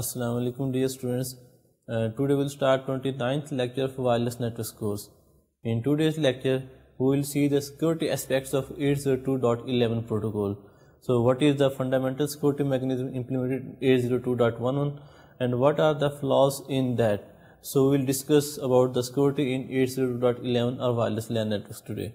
Assalamualaikum dear students. Uh, today we'll start 29th lecture of wireless networks course. In today's lecture, we will see the security aspects of 802.11 protocol. So what is the fundamental security mechanism implemented 802.11 and what are the flaws in that? So we'll discuss about the security in 802.11 or wireless LAN networks today.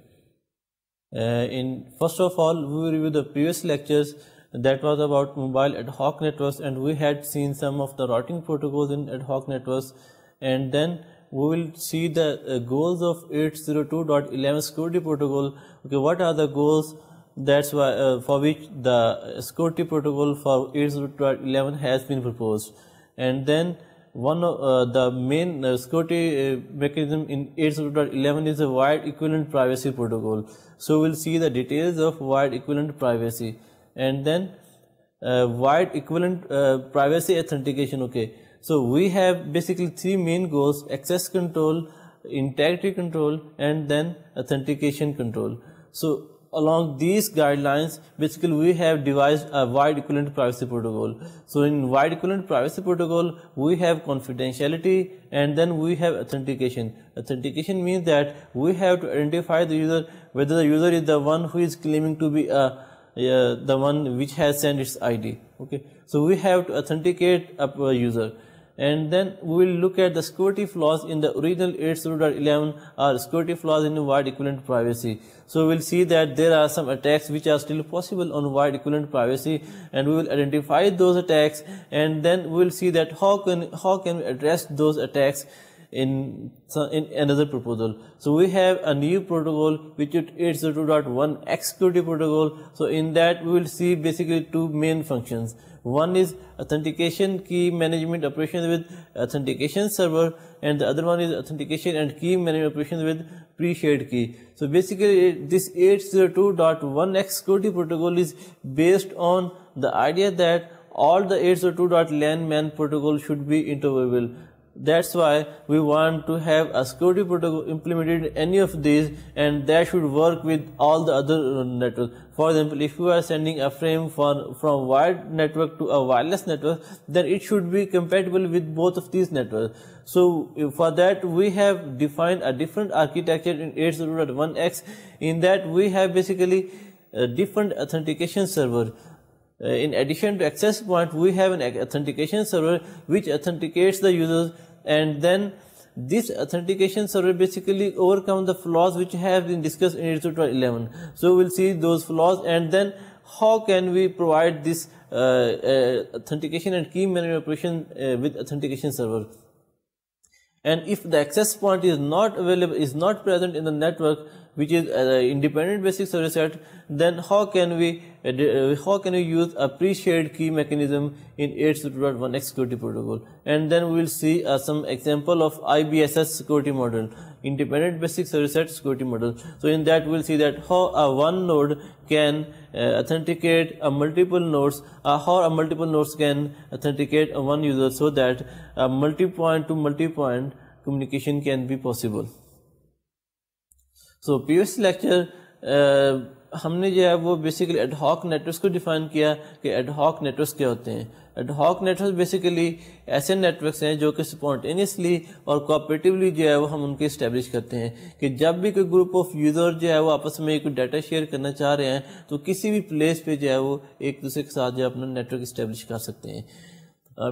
Uh, in first of all, we will review the previous lectures that was about mobile ad hoc networks and we had seen some of the routing protocols in ad hoc networks and then we will see the uh, goals of 802.11 security protocol okay what are the goals that's why uh, for which the security protocol for 802.11 has been proposed and then one of uh, the main uh, security uh, mechanism in 802.11 is a wide equivalent privacy protocol. So we'll see the details of wide equivalent privacy and then uh, wide equivalent uh, privacy authentication okay so we have basically three main goals access control integrity control and then authentication control so along these guidelines basically we have devised a wide equivalent privacy protocol so in wide equivalent privacy protocol we have confidentiality and then we have authentication authentication means that we have to identify the user whether the user is the one who is claiming to be a the one which has sent its ID. Okay, so we have to authenticate a user, and then we will look at the security flaws in the original 8.0.11 or security flaws in wide equivalent privacy. So we'll see that there are some attacks which are still possible on wide equivalent privacy, and we will identify those attacks, and then we will see that how can how can we address those attacks in, in another proposal. So we have a new protocol which is 802.1 executive protocol. So in that we will see basically two main functions. One is authentication key management operations with authentication server and the other one is authentication and key management operations with pre-shared key. So basically this 802.1x security protocol is based on the idea that all the 802.lan man protocol should be interoperable that's why we want to have a security protocol implemented in any of these and that should work with all the other uh, networks. For example, if you are sending a frame for, from wired network to a wireless network, then it should be compatible with both of these networks. So uh, for that, we have defined a different architecture in 802.1x in that we have basically a different authentication server. Uh, in addition to access point, we have an authentication server which authenticates the users and then this authentication server basically overcome the flaws which have been discussed in 2011. So we'll see those flaws and then how can we provide this uh, uh, authentication and key management uh, with authentication server and if the access point is not available is not present in the network which is an uh, independent basic service set then how can we uh, uh how can we use a pre-shared key mechanism in 802.1x security protocol and then we will see uh, some example of IBSS security model independent basic service set security model so in that we will see that how a uh, one node can uh, authenticate a multiple nodes uh, how a multiple nodes can authenticate one user so that a multi-point to multi-point communication can be possible. so previous lecture ہم نے جو ہے وہ है ad hoc networks کو define کیا کہ ad hoc networks کیا ہوتے ہیں एडहॉक नेटवर्क बेसिकली ऐसे नेटवर्क्स हैं जो कि स्पॉन्टेनियसली और कोऑपरेटिवली जो है वो हम उनके इस्टेब्लिश करते हैं कि जब भी कोई ग्रुप ऑफ यूज़र जो है वो आपस में एक डाटा शेयर करना चाह रहे हैं तो किसी भी प्लेस पे जो है वो एक दूसरे के साथ जो है अपना नेटवर्क इस्टेब्लिश कर सकते हैं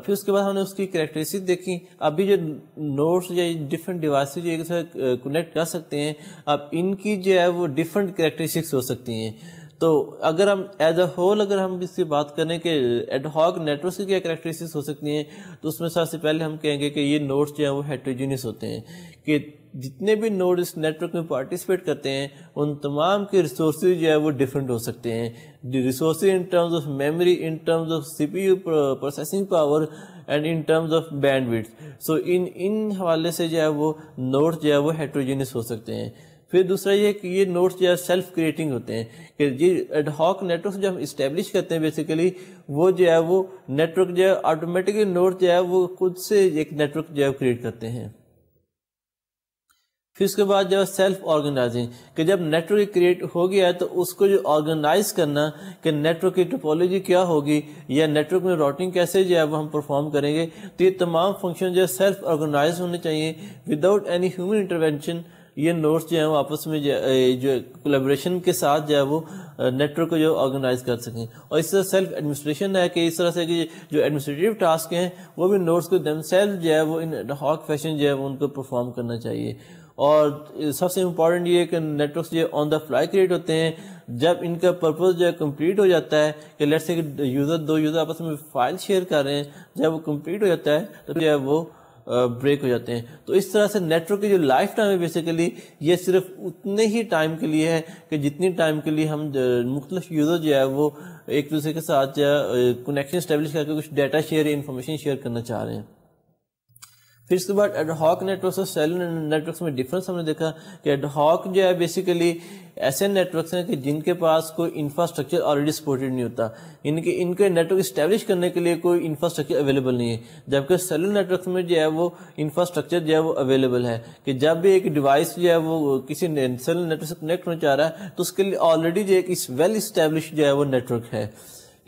फिर उसके बाद हमने उसकी करेक्टरिस्टिक देखी अभी जो नोट्स या डिफरेंट डिवाइस जो एक दूसरे कनेक्ट कर सकते हैं अब इनकी जो है वो डिफरेंट करेक्टरिस्टिक्स हो सकती हैं तो अगर हम एज अ होल अगर हम इसकी बात करें कि एडहॉक नेटवर्क की क्या करेक्टरिस्टिक्स हो सकती हैं तो उसमें सबसे पहले हम कहेंगे कि ये नोड्स जो हैं वो हेट्रोजीनियस होते हैं कि जितने भी नोड इस नेटवर्क में पार्टिसिपेट करते हैं उन तमाम के रिसोर्स जो है वो डिफरेंट हो सकते हैं resource in terms of memory in terms of CPU processing power and in terms of bandwidth so इन इन हवाले से जो है वो नोड जो है वो हेट्रोजीनियस हो सकते हैं फिर दूसरा ये कि ये नोट्स जो है सेल्फ क्रिएटिंग होते हैं कि ये एडहॉक नेटवर्क जो हम इस्टेब्लिश करते हैं बेसिकली वो जो है वो नेटवर्क जो है ऑटोमेटिकली नोट जो है वो खुद से एक नेटवर्क जो है क्रिएट करते हैं फिर उसके बाद जो सेल्फ ऑर्गेनाइजिंग कि जब नेटवर्क क्रिएट हो गया है तो उसको जो ऑर्गेनाइज करना कि नेटवर्क की टोपोलॉजी क्या होगी या नेटवर्क में रोटिंग कैसे जो है वो हम परफॉर्म करेंगे तो ये तमाम फंक्शन जो है सेल्फ ऑर्गेनाइज होने चाहिए विदाउट एनी ह्यूमन इंटरवेंशन ये नोट्स जो है वो आपस में जो कोलेब्रेशन के साथ जो है वो नेटवर्क को जो ऑर्गेनाइज कर सकें और इस तरह सेल्फ एडमिनिस्ट्रेशन है कि इस तरह से कि जो एडमिनिस्ट्रेटिव टास्क हैं वो भी नोट्स को दम सेल्फ जो है वो इन हॉक फैशन जो है वो उनको परफॉर्म करना चाहिए और सबसे इम्पॉर्टेंट ये कि नेटवर्क जो ऑन द फ्लाई क्रिएट होते हैं जब इनका पर्पज़ जो है कम्प्लीट हो जाता है कि लेट्स से यूज़र दो यूज़र आपस में फाइल शेयर कर रहे हैं जब वो कम्प्लीट हो जाता है तो जो है वो ब्रेक हो जाते हैं तो इस तरह से नेटवर्क की जो लाइफ टाइम है बेसिकली ये सिर्फ उतने ही टाइम के लिए है कि जितनी टाइम के लिए हम मुख्तलिफ यूज़र जो है वो एक दूसरे के साथ कनेक्शन इस्टेब्लिश करके कुछ डाटा शेयर या इन्फॉर्मेशन शेयर करना चाह रहे हैं फिर उसके बाद एडहॉक नेटवर्क और सेल नेटवर्क में डिफरेंस हमने देखा कि एडहॉक जो है बेसिकली ऐसे नेटवर्क हैं कि जिनके पास कोई इंफ्रास्ट्रक्चर ऑलरेडी सपोर्टेड नहीं होता इनके इनके नेटवर्क इस्टेब्लिश करने के लिए कोई इंफ्रास्ट्रक्चर अवेलेबल नहीं है जबकि सेल नेटवर्क में जो है वो इंफ्रास्ट्रक्चर जो है वो अवेलेबल है कि जब भी एक डिवाइस जो है वो किसी सेल नेटवर्क से कनेक्ट होना चाह रहा है तो उसके लिए ऑलरेडी जो एक वेल इस्टेब्लिश जो है वो नेटवर्क है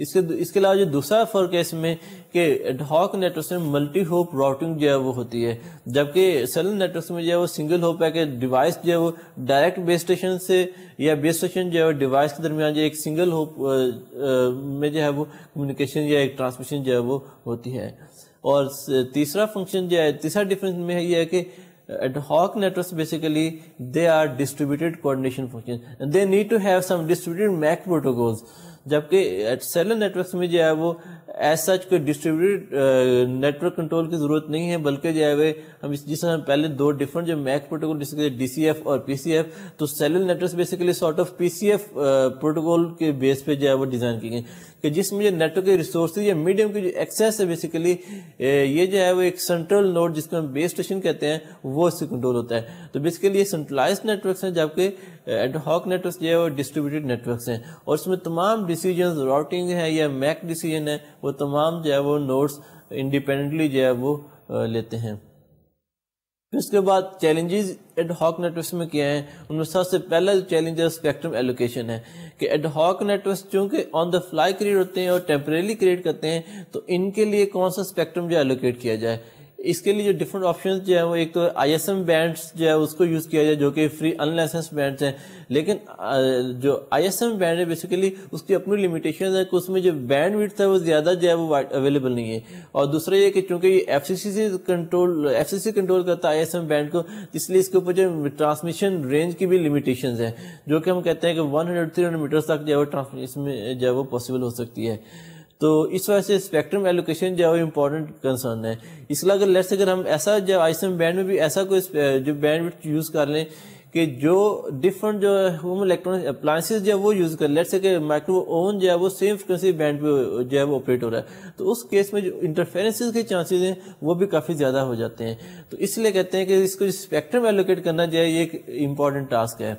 इसके इसके अलावा जो दूसरा फ़र्क है इसमें कि एडहॉक नेटवर्क में मल्टी होप राउटिंग जो है वो होती है जबकि सेल नेटवर्क में जो है वो सिंगल होप है कि डिवाइस जो है वो डायरेक्ट बेस स्टेशन से या बेस स्टेशन जो है वो डिवाइस के दरमियान जो एक सिंगल होप में जो है वो कम्युनिकेशन या एक ट्रांसमिशन जो है वो होती है और तीसरा फंक्शन जो है तीसरा डिफरेंस में है ये है कि ad hoc network basically they are distributed coordination function they need to have some distributed MAC protocols जबकि सेलर नेटवर्क में जो है वो एज सच कोई डिस्ट्रीब्यूटेड नेटवर्क कंट्रोल की ज़रूरत नहीं है बल्कि जो है वे हम इस जिसमें हम पहले दो डिफरेंट जो मैक प्रोटोकॉल जिसके डीसीएफ और पीसीएफ तो cellular network basically sort of PCF protocol के बेस पे जो है वो डिज़ाइन की गई कि जिसमें नेटवर्क के रिसोर्स या मीडियम की जो एक्सेस है बेसिकली uh, ये जो है वो एक सेंट्रल नोट जिसको हम बेस स्टेशन कहते हैं वो इससे कंट्रोल होता है तो बेसिकली ये सेंट्रलाइज नेटवर्क है जबकि एड हॉक नेटवर्क जो है वो डिस्ट्रीब्यूटेड नेटवर्क हैं और इसमें तमाम डिसीजन राउटिंग है या मैक डिसीजन है वो तमाम जो है वो नोट्स इंडिपेंडेंटली जो है वो लेते हैं फिर उसके बाद चैलेंजेस एड हॉक नेटवर्क में क्या है उनमें सबसे पहला जो चैलेंज है स्पेक्ट्रम एलोकेशन है कि एड हॉक नेटवर्क चूंकि ऑन द फ्लाई क्रिएट होते हैं और टेम्परेली क्रिएट करते हैं तो इनके लिए कौन सा स्पेक्ट्रम जो एलोकेट किया जाए इसके लिए जो डिफरेंट ऑप्शन जो है वो एक तो आई एस एम बैंड्स जो है उसको यूज़ किया जाए जो कि फ्री अनलाइसेंस बैंड्स हैं लेकिन जो आई एस एम बैंड है बेसिकली उसकी अपनी लिमिटेशन है कि उसमें जो बैंड विथ है वो ज़्यादा जो है वो अवेलेबल नहीं है और दूसरा ये कि चूंकि एफ सी सी से control F C C control करता है आई एस एम बैंड को इसलिए इसके ऊपर जो ट्रांसमिशन रेंज की भी लिमिटेशन है जो कि हम कहते हैं कि one hundred three hundred meter तक जो है वो ट्रांसमिशन जो है वो पॉसिबल हो सकती है तो इस वजह से स्पेक्ट्रम एलोकेशन जो है वो इम्पोर्टेंट कंसर्न है इसके अगर लेट्स अगर हम ऐसा जो आइसम बैंड में भी ऐसा कोई जो बैंड यूज़ कर लें कि जो डिफरेंट जो होम इलेक्ट्रॉनिक अप्लाइंसेज जो है वो यूज़ कर लेट्स कि माइक्रो ओवन जो है वो सेम फ्रिक्वेंसी बैंड पे जो है वो ऑपरेट हो रहा है तो उस केस में जो इंटरफेरेंसेज के चांसेज हैं वो भी काफ़ी ज़्यादा हो जाते हैं तो इसलिए कहते हैं कि इसको स्पेक्ट्रम एलोकेट करना जो है ये एक इम्पॉर्टेंट टास्क है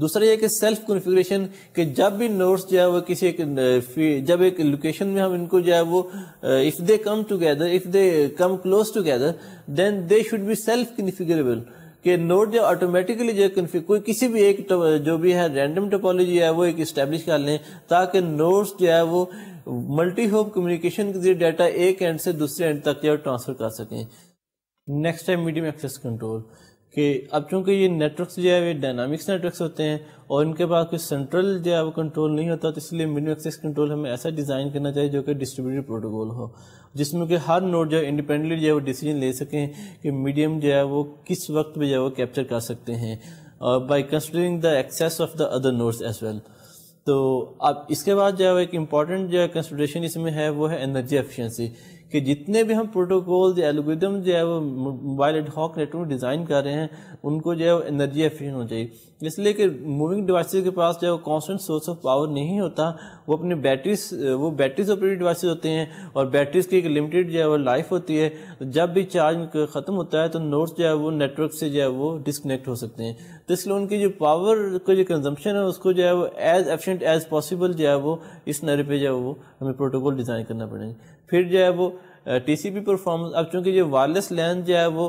दूसरा यह कि सेल्फ कॉन्फ़िगरेशन कि जब भी नोट्स जो है वो किसी एक जब एक लोकेशन में हम इनको जो है वो if they come together if they come close together then they should be self configurable कि नोड जो ऑटोमेटिकली जो कोई किसी भी एक जो भी है रैंडम टोपोलॉजी है वो एक इस्टेब्लिश कर लें ताकि नोड्स जो है वो मल्टी होप कम्युनिकेशन के जरिए डाटा एक एंड से दूसरे एंड तक जो ट्रांसफर कर सकें next time medium access control कि अब चूंकि ये नेटवर्क्स जो है वे डायनामिक्स नेटवर्क्स होते हैं और इनके पास कोई सेंट्रल जो है वो कंट्रोल नहीं होता तो इसलिए मिनिमम एक्सेस कंट्रोल हमें ऐसा डिज़ाइन करना चाहिए जो कि डिस्ट्रीब्यूटेड प्रोटोकॉल हो जिसमें कि हर नोड जो है इंडिपेंडेंटली जो है वो डिसीजन ले सकें कि मीडियम जो है वो किस वक्त पर जो है वो कैप्चर कर सकते हैं और by considering the access of the other nodes as well तो अब इसके बाद जो है एक इम्पॉर्टेंट जो है कंसिड्रेशन इसमें है वो है एनर्जी एफिशिएंसी कि जितने भी हम प्रोटोकॉल या एल्गोरिदम जो है वो मोबाइल एडहॉक नेटवर्क डिज़ाइन कर रहे हैं उनको जो है वो एनर्जी एफिशिएंट होना चाहिए इसलिए कि मूविंग डिवाइसेस के पास जो है वो कॉन्स्टेंट सोर्स ऑफ पावर नहीं होता वो अपने बैटरीज वो बैटरीज ऑपरेटेड डिवाइसेज होते हैं और बैटरीज की एक लिमिटेड जो है वो लाइफ होती है जब भी चार्ज ख़त्म होता है तो नोट्स जो है वो नेटवर्क से जो है वो डिसकनेक्ट हो सकते हैं तो इसलिए उनकी जो पावर का जो कंजम्पशन है उसको जो है वो एज एफिशेंट एज पॉसिबल जो है वो इस नरे पर जो है वो हमें प्रोटोकॉल डिज़ाइन करना पड़ेगा फिर जो है वो टी सी पी परफॉर्मेंस अब चूँकि जो वायरलेस लैन जो है वो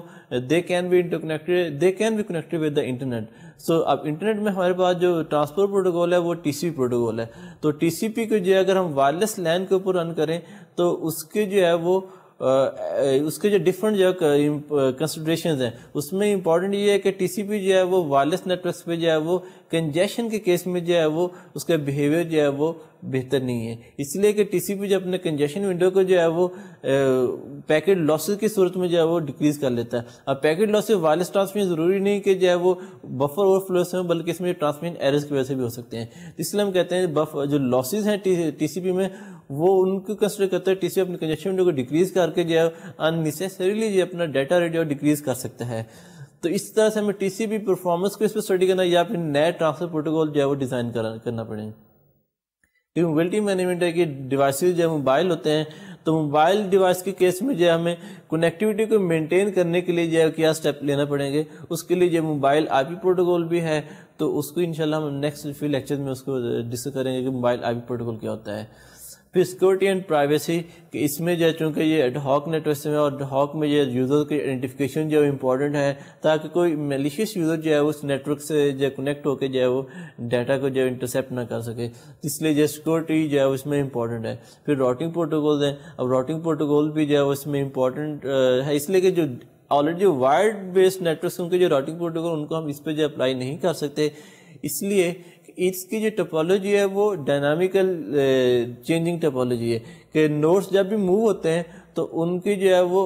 दे कैन भी इंटरकनेक्टेड दे कैन भी connected with the internet so अब इंटरनेट में हमारे पास जो ट्रांसपोर्ट प्रोटोकॉल है वो टी सी पी प्रोटोकॉल है तो टी सी पी को जो है अगर हम वायरलेस लैन के ऊपर रन करें तो उसके जो है वो उसके जो डिफरेंट जो कंसिडरेशन है उसमें इंपॉर्टेंट ये है कि टीसीपी जो है वो वायरलेस नेटवर्क पे जो है वो कंजेशन के केस में जो है वो उसका बिहेवियर जो है वो बेहतर नहीं है इसलिए कि टीसीपी जो अपने कंजेशन विंडो को जो है वो पैकेट लॉसेज की सूरत में जो है वो डिक्रीज कर लेता है अब पैकेट लॉसेज वायरलेस ट्रांसमिशन ज़रूरी नहीं कि जो है वो बफर ओवरफ्लो से हो बल्कि इसमें ट्रांसमिशन एरर्स की वजह से भी हो सकते हैं इसलिए हम कहते हैं बफ जो लॉसेज हैं टी, टीसीपी में वो उनको कंसिडर करता है टीसीपी अपने कंजेक्शन विंडो को डिक्रीज करके जो है अननेसेसरीली जो अपना डाटा रेट जो डिक्रीज कर सकता है तो इस तरह से हमें टीसीपी परफॉर्मेंस को इस पर स्टडी करना या फिर नया ट्रांसफर प्रोटोकॉल जो है वो डिज़ाइन करना पड़ेगा क्योंकि मोबिलिटी मैनेजमेंट है कि डिवाइस जो मोबाइल होते हैं तो मोबाइल डिवाइस के केस में जो है हमें कनेक्टिविटी को मेंटेन करने के लिए जो क्या स्टेप लेना पड़ेंगे उसके लिए जो मोबाइल आई प्रोटोकॉल भी है तो उसको इंशाल्लाह हम नेक्स्ट फ्यू लेक्चर में उसको डिस्कस करेंगे कि मोबाइल आई प्रोटोकॉल क्या होता है फिर सिक्योरिटी एंड प्राइवेसी कि इसमें जो है चूँकि ये एडहॉक नेटवर्क में और हॉक में ये यूज़र की आइडेंटिफिकेशन जो है इंपॉर्टेंट है ताकि कोई मेलिशियस यूज़र जो है उस नेटवर्क से जो कनेक्ट होकर जो है वो डाटा को जो है इंटरसेप्ट ना कर सके इसलिए जो सिक्योरिटी जो है उसमें इंपॉर्टेंट है फिर रोटिंग प्रोटोकॉल है अब रोटिंग प्रोटोकॉल भी जो है उसमें इंपॉर्टेंट है इसलिए कि जो ऑलरेडी जो वायर्ड बेस्ड नेटवर्क उनके जो रोटिंग प्रोटोकॉल उनको हम इस पर जो अप्लाई नहीं कर सकते इसलिए इसकी जो टोपोलॉजी है वो डायनामिकल चेंजिंग टोपोलॉजी है कि नोट्स जब भी मूव होते हैं तो उनकी जो है वो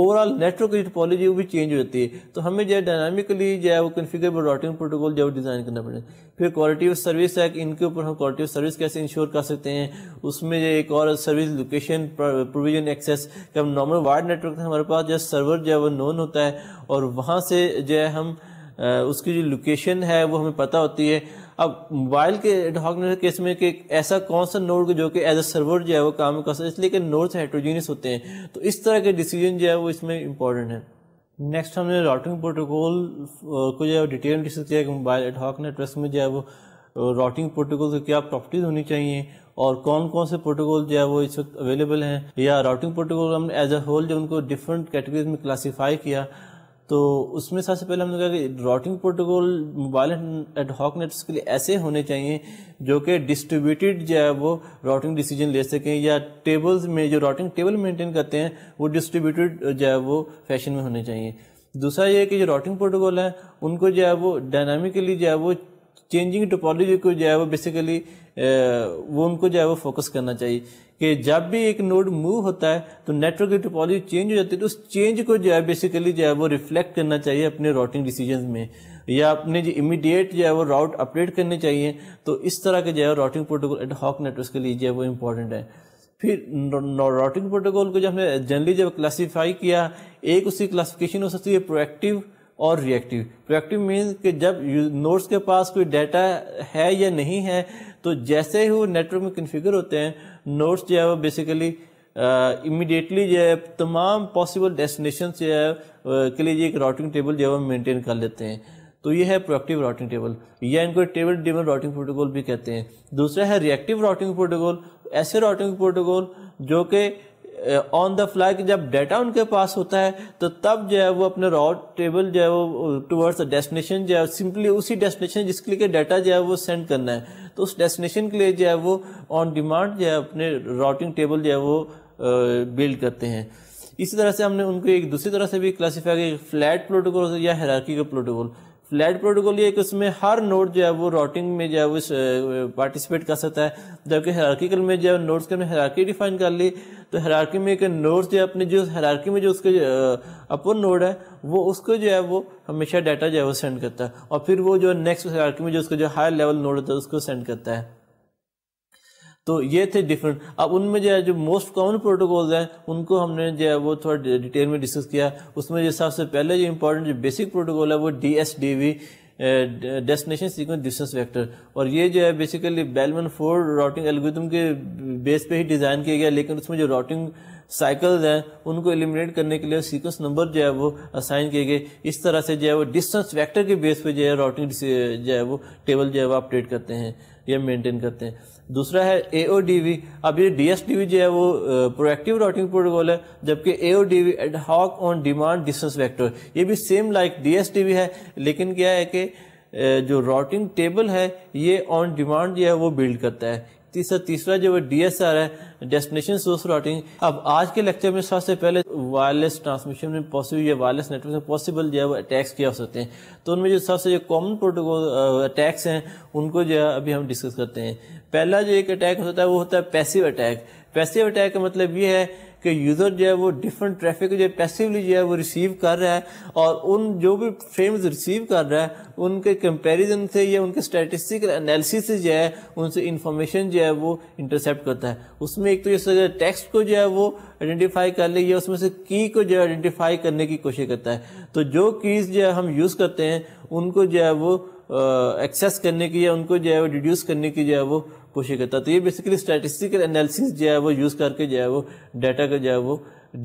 ओवरऑल नेटवर्क की टोपोलॉजी वो भी चेंज होती है तो हमें जो है डायनामिकली जो है वो कन्फिगरेबल राउटिंग प्रोटोकॉल जो है डिज़ाइन करना पड़ेगा फिर क्वालिटी ऑफ सर्विस है कि इनके ऊपर हम क्वालिटी ऑफ सर्विस कैसे इंश्योर कर सकते हैं उसमें जो एक और सर्विस लोकेशन प्रोविजन एक्सेस कि हम नॉर्मल वार्ड नेटवर्क हमारे पास जो सर्वर जो है वो नोन होता है और वहाँ से जो है हम उसकी जो लोकेशन है वो हमें पता होती है अब मोबाइल के एडहॉक नेटवर्क केस में कि ऐसा कौन सा नोड जो कि एज अ सर्वर जो है वो काम कर सकता इसलिए कि नोड्स हाइड्रोजीनियस होते हैं तो इस तरह के डिसीजन जो है वो इसमें इंपॉर्टेंट है नेक्स्ट हमने राउटिंग प्रोटोकॉल को जो है डिटेल डिस्कस किया कि मोबाइल एडहॉक नेटवर्क में जो है वो राउटिंग प्रोटोकॉल की क्या प्रॉपर्टीज होनी चाहिए और कौन कौन से प्रोटोकॉल जो है वो इस वक्त अवेलेबल हैं या राउटिंग प्रोटोकॉल हमने एज अ होल जो उनको डिफरेंट कैटेगरीज में क्लासीफाई किया तो उसमें सबसे पहले हमने कहा कि routing protocol mobile ad hoc nets के लिए ऐसे होने चाहिए जो कि डिस्ट्रीब्यूटेड जो है वो राउटिंग डिसीजन ले सकें या टेबल्स में जो राउटिंग टेबल मेंटेन करते हैं वो डिस्ट्रीब्यूटेड जो है वो फैशन में होने चाहिए दूसरा ये कि जो राउटिंग प्रोटोकॉल है उनको जो है वो डायनामिकली जो है वो चेंजिंग टोपोलॉजी को जो है वो बेसिकली वो उनको जो है वो फोकस करना चाहिए कि जब भी एक नोड मूव होता है तो नेटवर्क की टोपोलॉजी चेंज हो जाती है तो उस चेंज को जो है बेसिकली जो है वो रिफ्लेक्ट करना चाहिए अपने राउटिंग डिसीजन में या अपने जो इमीडिएट जो है वो राउट अपडेट करने चाहिए तो इस तरह के जो है routing protocol ad hoc network के लिए जो है वो इम्पोर्टेंट है फिर राउटिंग प्रोटोकॉल को जब हमने जनरली जब क्लासीफाई किया एक उसकी क्लासिफिकेशन हो सकती है प्रोएक्टिव और रिएक्टिव रिएक्टिव मीन कि जब नोट्स के पास कोई डाटा है या नहीं है तो जैसे ही वो नेटवर्क में कन्फिगर होते हैं नोट्स जो है वो बेसिकली इमिडिएटली uh, जो है तमाम पॉसिबल डेस्टिनेशन जो है uh, के लिए एक राउटिंग टेबल जो है वो मेनटेन कर लेते हैं तो ये है प्रोएक्टिव राउटिंग टेबल या इनको टेबल टेबल राउटिंग प्रोटोकॉल भी कहते हैं दूसरा है रिएक्टिव राउटिंग प्रोटोकॉल ऐसे राउटिंग प्रोटोकॉल जो कि ऑन द फ्लाई जब डाटा उनके पास होता है तो तब जो है वो अपने रॉड टेबल जो है वो टुवर्ड्स डेस्टिनेशन जो है सिंपली उसी डेस्टिनेशन जिसके लिए डाटा जो है वो सेंड करना है तो उस डेस्टिनेशन के लिए जो है वो ऑन डिमांड जो है अपने राउटिंग टेबल जो है वो बिल्ड करते हैं इसी तरह से हमने उनको एक दूसरी तरह से भी क्लासीफाई किया फ्लैट प्रोटोकॉल या हेरार्की का प्रोटोकॉल फ्लैट प्रोटोकॉल ये कि उसमें हर नोड जो है वो रोटिंग में जो है वो पार्टिसिपेट कर सकता है जबकि हरार्किकल में जो है नोट्स के हमने हरार्की डिफाइन कर ली तो हरार्की में के नोट्स जो अपने जो हरार्की में जो उसके अपर नोड है वो उसको जो है वो हमेशा डाटा जो है वो सेंड करता है और फिर वो जो नेक्स्ट हरार्की में जो उसका जो हायर लेवल नोड होता है उसको सेंड करता है तो ये थे डिफरेंट अब उनमें जो है जो मोस्ट कॉमन प्रोटोकॉल्स हैं उनको हमने जो है वो थोड़ा डिटेल में डिस्कस किया उसमें जो सबसे पहले जो इंपॉर्टेंट जो बेसिक प्रोटोकॉल है वो D S D V destination sequence distance vector और ये जो है basically Bellman Ford routing algorithm के बेस पे ही डिज़ाइन किया गया लेकिन उसमें जो राउटिंग साइकिल्स हैं उनको एलिमिनेट करने के लिए सीक्वेंस नंबर जो है वो असाइन किए गए इस तरह से जो है वो डिस्टेंस वेक्टर के बेस पे जो है राउटिंग जो है वो टेबल जो है वो अपडेट करते हैं या मेनटेन करते हैं दूसरा है ए ओ डी वी अब ये डी एस डी वी जो है वो प्रोएक्टिव राउटिंग प्रोटोकॉल है जबकि A O D V on demand distance vector ये भी same like D S D V है लेकिन क्या है कि जो राउटिंग टेबल है ये ऑन डिमांड जो है वो बिल्ड करता है तीसरा तीसरा जो डीएसआर डी एस आर है डेस्टिनेशन सोर्स राउटिंग अब आज के लेक्चर में सबसे पहले वायरलेस ट्रांसमिशन में पॉसिबल या वायरलेस नेटवर्क में पॉसिबल जो है वो अटैक्स किया हो सकते हैं तो उनमें जो सबसे जो कॉमन प्रोटोकॉल अटैक्स हैं उनको जो है अभी हम डिस्कस करते हैं पहला जो एक अटैक होता है वो होता है पैसिव अटैक पैसिव अटैक का मतलब ये है कि यूज़र जो है वो डिफरेंट ट्रैफिक जो है पैसिवली जो है वो रिसीव कर रहा है और उन जो भी फ्रेम्स रिसीव कर रहा है उनके कंपैरिजन से या उनके स्टैटिस्टिकल एनालिसिस से जो है उनसे इंफॉर्मेशन जो है वो इंटरसेप्ट करता है उसमें एक तो जैसे टेक्स्ट को जो है वो आइडेंटिफाई कर ले या उसमें से की को जो है आइडेंटिफाई करने की कोशिश करता है तो जो कीज़ जो है हम यूज़ करते हैं उनको जो है वो एक्सेस करने की या उनको जो है वो डिड्यूस करने की जो है वो कोशिश करता है तो ये बेसिकली स्टैटिस्टिकल एनालिसिस जो है वो यूज़ करके जो है वो डाटा का जो है वो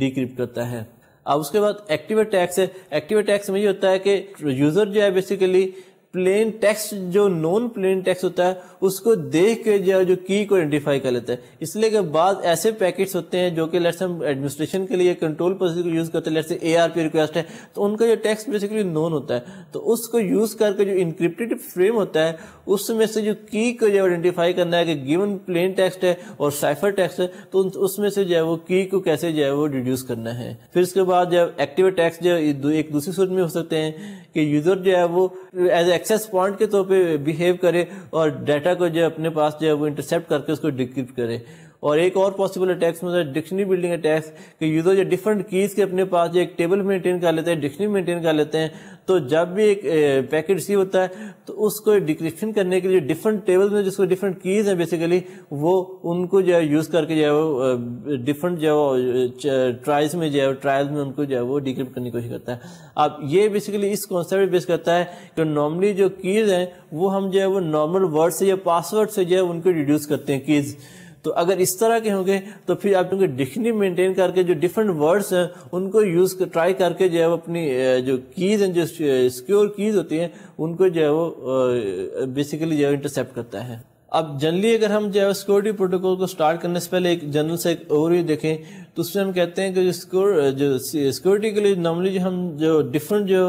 डिक्रिप्ट करता है अब उसके बाद एक्टिव टैक्स है एक्टिव टैक्स में ये होता है कि यूज़र जो है बेसिकली प्लेन टेक्स्ट जो नॉन प्लेन टेक्स्ट होता है उसको देख के जो है जो की को आइडेंटिफाई कर लेता है इसलिए कि बाद ऐसे पैकेट्स होते हैं जो कि लेट्स हम एडमिनिस्ट्रेशन के लिए कंट्रोल प्रोसेस को यूज़ करते हैं let's A R P request है तो उनका जो टेक्स्ट बेसिकली नॉन होता है तो उसको यूज़ करके जो इनक्रिप्टेड फ्रेम होता है उसमें से जो की को जो आइडेंटिफाई करना है कि गिवन प्लेन टेक्सट है और साइफर टेक्स्ट है तो उसमें से जो है वो की को कैसे जो है वो रिड्यूस करना है फिर उसके बाद जब एक्टिव टैक्स जो एक दूसरी सूरत में हो सकते हैं कि यूज़र जो है वो एज ए एक्सेस पॉइंट के तौर पे बिहेव करे और डाटा को जो अपने पास जो है वो इंटरसेप्ट करके उसको डिक्रिप्ट करे और एक और पॉसिबल अटैक्स में डिक्शनरी बिल्डिंग अटैक्स कि यूज़र जो डिफरेंट कीज़ के अपने पास जो एक टेबल मेंटेन कर लेते हैं डिक्शनरी मेंटेन कर लेते हैं तो जब भी एक पैकेट रिसीव होता है तो उसको डिक्रिप्शन करने के लिए डिफरेंट टेबल में जिसको डिफरेंट कीज़ हैं बेसिकली वो उनको जो है यूज़ करके जो है वो डिफरेंट जो है वो ट्रायल्स में जो है ट्रायल्स में उनको जो है वो डिक्रिप्ट करने की कोशिश करता है अब ये बेसिकली इस कॉन्सेप्ट बेस करता है कि नॉर्मली जो कीज़ हैं वो हम जो है वो नॉर्मल वर्ड से या पासवर्ड से जो है उनको रिड्यूस करते हैं कीज़ तो अगर इस तरह के होंगे तो फिर आप क्योंकि डिक्शनरी मेंटेन करके जो डिफरेंट वर्ड्स हैं उनको यूज़ ट्राई करके जो है वो अपनी जो कीज़ हैं जो सिक्योर कीज़ होती हैं उनको जो है वो बेसिकली जो इंटरसेप्ट करता है अब जनरली अगर हम जो सिक्योरिटी प्रोटोकॉल को स्टार्ट करने से पहले एक जनरल से एक ओवरव्यू देखें तो उसमें हम कहते हैं कि जो जो सिक्योरिटी के लिए नॉर्मली जो हम जो डिफरेंट जो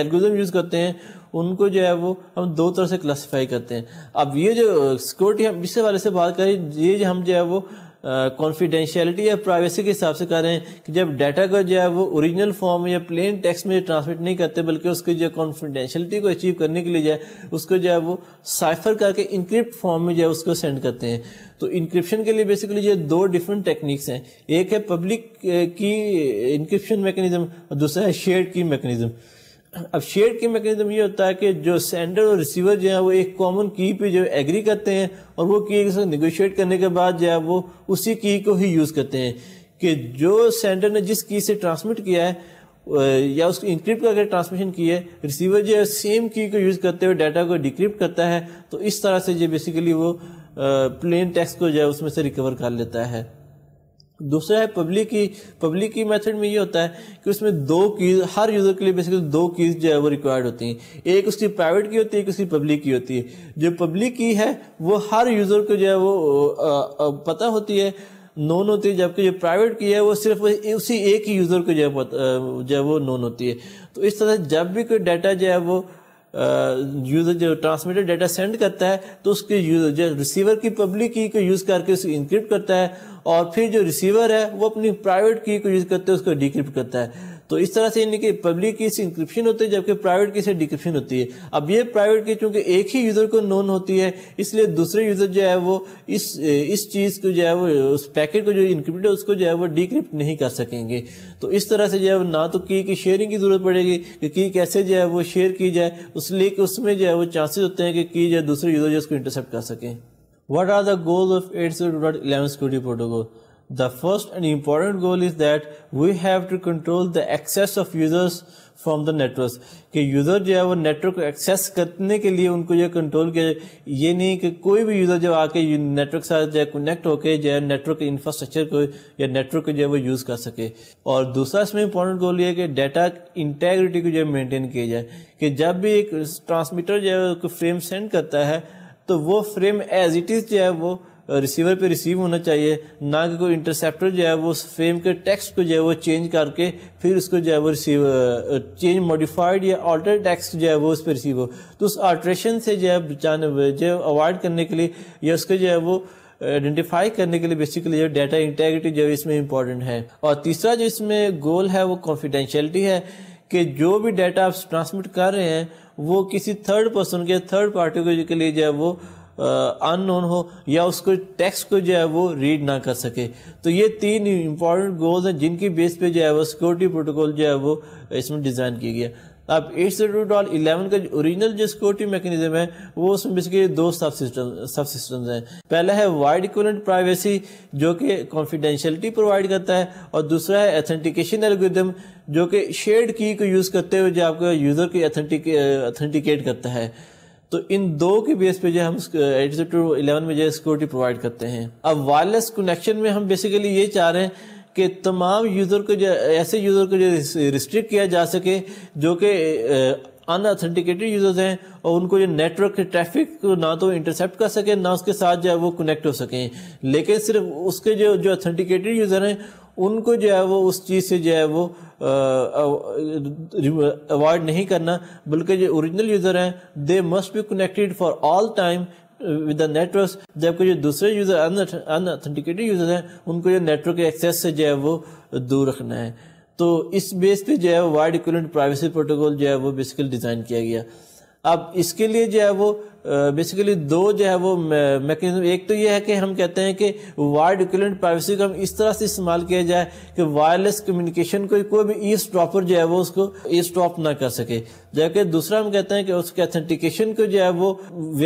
एल्गोरिज्म uh, यूज़ करते हैं उनको जो है वो हम दो तरह से क्लासीफाई करते हैं अब ये जो सिक्योरिटी हम इस हवाले से बात करें ये जो हम जो है वो कॉन्फिडेंशियलिटी या प्राइवेसी के हिसाब से कर रहे हैं कि जब डाटा को जो है वो ओरिजिनल फॉर्म या प्लेन टेक्स्ट में ट्रांसमिट नहीं करते बल्कि उसकी जो कॉन्फिडेंशियलिटी को अचीव करने के लिए जो है उसको जो है वो साइफर करके इंक्रिप्ट फॉर्म में जो है उसको सेंड करते हैं तो इंक्रिप्शन के लिए बेसिकली जो दो डिफरेंट टेक्निक्स हैं एक है पब्लिक की इंक्रिप्शन मैकेनिज्म और दूसरा है शेयर की मैकेनिज्म अब शेयर की मैकेनिज्म ये होता है कि जो सेंडर और रिसीवर जो है वो एक कॉमन की पे जो एग्री करते हैं और वो की निगोशिएट करने के बाद जो है वो उसी की को ही यूज़ करते हैं कि जो सेंडर ने जिस की से ट्रांसमिट किया है या उसको इंक्रिप्ट करके ट्रांसमिशन की है रिसीवर जो है सेम की को यूज़ करते हुए डाटा को डिक्रिप्ट करता है तो इस तरह से जो बेसिकली वो प्लेन टेक्स्ट को जो है उसमें से रिकवर कर लेता है दूसरा है पब्लिक की पब्लिक की मेथड में ये होता है कि उसमें दो कीज हर यूज़र के लिए बेसिकली दो कीज जो है वो रिक्वायर्ड होती हैं एक उसकी प्राइवेट की होती है एक उसकी पब्लिक की होती है जो पब्लिक की है वो हर यूज़र को जो है वो आ, आ, पता होती है नोन होती है जबकि जो प्राइवेट की है वो सिर्फ उसी एक ही यूज़र को जो है जो है वो नोन होती है तो इस तरह जब भी कोई डाटा जो है वो यूजर जो ट्रांसमीटर डाटा सेंड करता है तो उसके यूजर रिसीवर की पब्लिक की को यूज़ करके उसको इंक्रिप्ट करता है और फिर जो रिसीवर है वो अपनी प्राइवेट की को यूज़ करते हैं उसको डिक्रिप्ट करता है तो इस तरह से यानी कि पब्लिक की इंक्रिप्शन होती है जबकि प्राइवेट की से डिक्रिप्शन होती है अब ये प्राइवेट की चूंकि एक ही यूज़र को नोन होती है इसलिए दूसरे यूज़र जो है वो इस इस चीज़ को जो है वो उस पैकेट को जो इंक्रिप्ट है उसको जो है वो डिक्रिप्ट नहीं कर सकेंगे तो इस तरह से जो है ना तो की की शेयरिंग की ज़रूरत पड़ेगी कि की कैसे जो है वो शेयर की जाए उस लेकिन उसमें जो है वो चांसेस होते हैं कि की जो दूसरे यूज़र जो उसको इंटरसेप्ट कर सकें what are the goals of its security protocol The first and important goal is that we have to control the access of users from the network कि यूज़र जो है वो नेटवर्क को एक्सेस करने के लिए उनको ये कंट्रोल किया ये नहीं कि कोई भी यूज़र जब आके नेटवर्क के साथ जो है कनेक्ट होकर जो है नेटवर्क इंफ्रास्ट्रक्चर को या नेटवर्क को जो है वो यूज़ कर सके और दूसरा इसमें इंपॉर्टेंट गोल ये कि डाटा इंटेग्रिटी को जो है मेनटेन किया जाए कि जब भी एक ट्रांसमीटर जो है फ्रेम सेंड करता है तो वो फ्रेम एज इट इज़ जो है वो रिसीवर पे रिसीव होना चाहिए ना कि कोई इंटरसेप्टर जो है वो उस फ्रेम के टेक्स्ट को जो है वो चेंज करके फिर उसको जो है वो रिसीव चेंज मॉडिफाइड या ऑल्टर टेक्स्ट जो है वो उस पर रिसीव हो तो उस ऑल्ट्रेशन से जो है बचाने जो अवॉइड करने के लिए या उसको जो है वो आइडेंटिफाई करने के लिए बेसिकली जो डाटा इंटेग्रिटी जो इसमें इंपॉर्टेंट है और तीसरा जो इसमें गोल है वो कॉन्फिडेंशलिटी है कि जो भी डाटा आप ट्रांसमिट कर रहे हैं वो किसी थर्ड पर्सन के थर्ड पार्टी के लिए जो है वो अननोन हो या उसको टेक्स्ट को जो है वो रीड ना कर सके तो ये तीन इंपॉर्टेंट गोल्स हैं जिनकी बेस पे जो है वो सिक्योरिटी प्रोटोकॉल जो है वो इसमें डिज़ाइन किया गया अब एट से टू डॉल इलेवन का ओरिजिनल जो सिक्योरिटी मैकेनिज्म है वो उसमें बेसिकली दो सब सिस्टम सब सिस्टम्स हैं पहला है वाइड इक्वलेंट प्राइवेसी जो कि कॉन्फिडेंशियलिटी प्रोवाइड करता है और दूसरा है एथेंटिकेशन एल्गोरिदम जो कि शेड की को यूज़ करते हुए जो आपका यूज़र की अथेंटिकेट करता है तो इन दो के बेस पे जो हम एडिसेप्टर इलेवन uh, में जो सिक्योरिटी प्रोवाइड करते हैं अब वायरलेस कनेक्शन में हम बेसिकली ये चाह रहे हैं कि तमाम यूज़र को जो ऐसे यूज़र को जो रिस्ट्रिक्ट किया जा सके जो कि अनऑथेंटिकेटेड uh, यूज़र्स हैं और उनको जो नेटवर्क के ट्रैफिक को ना तो इंटरसेप्ट कर सकें ना उसके साथ जो है वो कनेक्ट हो सकें लेकिन सिर्फ उसके जो जो ऑथेंटिकेटेड यूज़र हैं उनको जो है वो उस चीज़ से जो है वो अवॉइड नहीं करना बल्कि जो ओरिजिनल यूज़र हैं they must be connected for all time with the network जबकि जो दूसरे यूज़र अनऑथेंटिकेटेड यूज़र हैं उनको जो नेटवर्क के एक्सेस से जो है वो दूर रखना है तो इस बेस पे जो है वो वाइड इक्वलेंट प्राइवेसी प्रोटोकॉल जो है वो बेसिकली डिज़ाइन किया गया अब इसके लिए जो है वो बेसिकली दो जो है वो मैकेनिज्म एक तो ये है कि हम कहते हैं कि वाइड इक्विलेंट प्राइवेसी का हम इस तरह से इस्तेमाल किया जाए कि वायरलेस कम्युनिकेशन को कोई भी ई स्टॉपर जो है वो उसको ई स्टॉप ना कर सके जबकि दूसरा हम कहते हैं कि उसके ऑथेंटिकेशन को जो है वो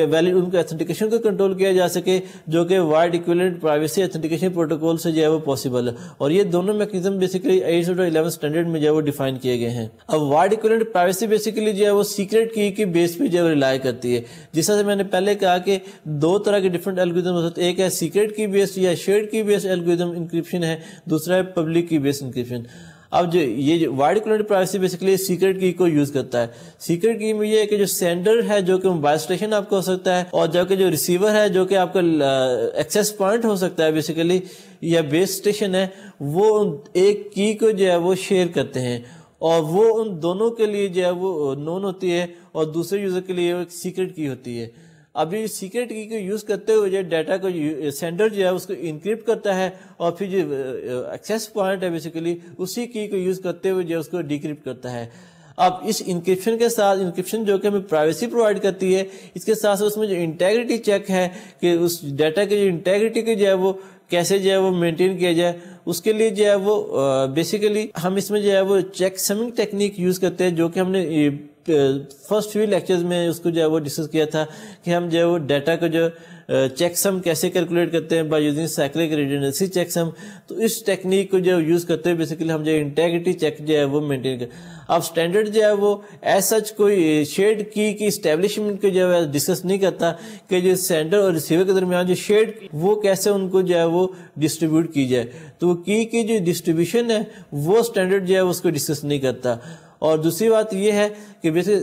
वैलिड उनके ऑथेंटिकेशन को कंट्रोल किया जा सके जो कि wired equivalent privacy authentication protocol से जो है वो पॉसिबल है और ये दोनों मैकेनिज्म बेसिकली एट और इलेवन स्टैंडर्ड में जो है वो डिफाइन किए गए हैं अब वाइड इक्विलेंट प्राइवेसी बेसिकली जो है वो सीक्रेट की की बेस पर जो है रिलाई करती है जिससे से मैंने पहले कहा कि दो तरह के डिफरेंट एल्गोरिज्म होते एक है सीक्रेट की बेस या शेड की बेस एल्गोरिज्म इंक्रिप्शन है दूसरा है पब्लिक की बेस इंक्रिप्शन अब जो ये जो wired colour privacy basically secret key को यूज करता है सीक्रेट की में ये है कि जो सेंडर है जो कि मोबाइल स्टेशन आपका हो सकता है और जबकि जो रिसीवर है जो कि आपका एक्सेस uh, पॉइंट हो सकता है बेसिकली या बेस स्टेशन है वो एक की को जो है वो शेयर करते हैं और वो उन दोनों के लिए जो है वो नोन होती है और दूसरे यूज़र के लिए एक सीक्रेट की होती है अब सीक्रेट की को यूज़ करते हुए जो डाटा को सेंडर uh, जो है उसको इंक्रिप्ट करता है और फिर जो एक्सेस uh, पॉइंट uh, है बेसिकली उसी की को यूज़ करते हुए जो उसको डिक्रिप्ट करता है अब इस इंक्रिप्शन के साथ इंक्रिप्शन जो कि हमें प्राइवेसी प्रोवाइड करती है इसके साथ साथ उसमें जो इंटेग्रिटी चेक है कि उस डाटा की जो इंटेग्रिटी की जो है वो कैसे जो है वो मेंटेन किया जाए उसके लिए जो है वो बेसिकली हम इसमें जो है वो चेक समिंग टेक्निक यूज़ करते हैं जो कि हमने फर्स्ट फ्यू लेक्चर्स में उसको जो है वो डिस्कस किया था कि हम जो है वो डाटा को जो चेकसम कैसे कैलकुलेट करते हैं by using cyclic redundancy checksum तो इस टेक्निक को जो यूज़ करते हैं बेसिकली हम जो इंटेग्रिटी चेक जो है वो मेंटेन कर अब स्टैंडर्ड जो है वो एज सच कोई शेड की की इस्टेब्लिशमेंट को जो है डिस्कस नहीं करता कि जो सेंडर और रिसीवर के दरमियान जो शेड वो कैसे उनको जो है वो डिस्ट्रीब्यूट की जाए तो की की जो डिस्ट्रीब्यूशन है वो स्टैंडर्ड जो है उसको डिस्कस नहीं करता और दूसरी बात यह है कि जैसे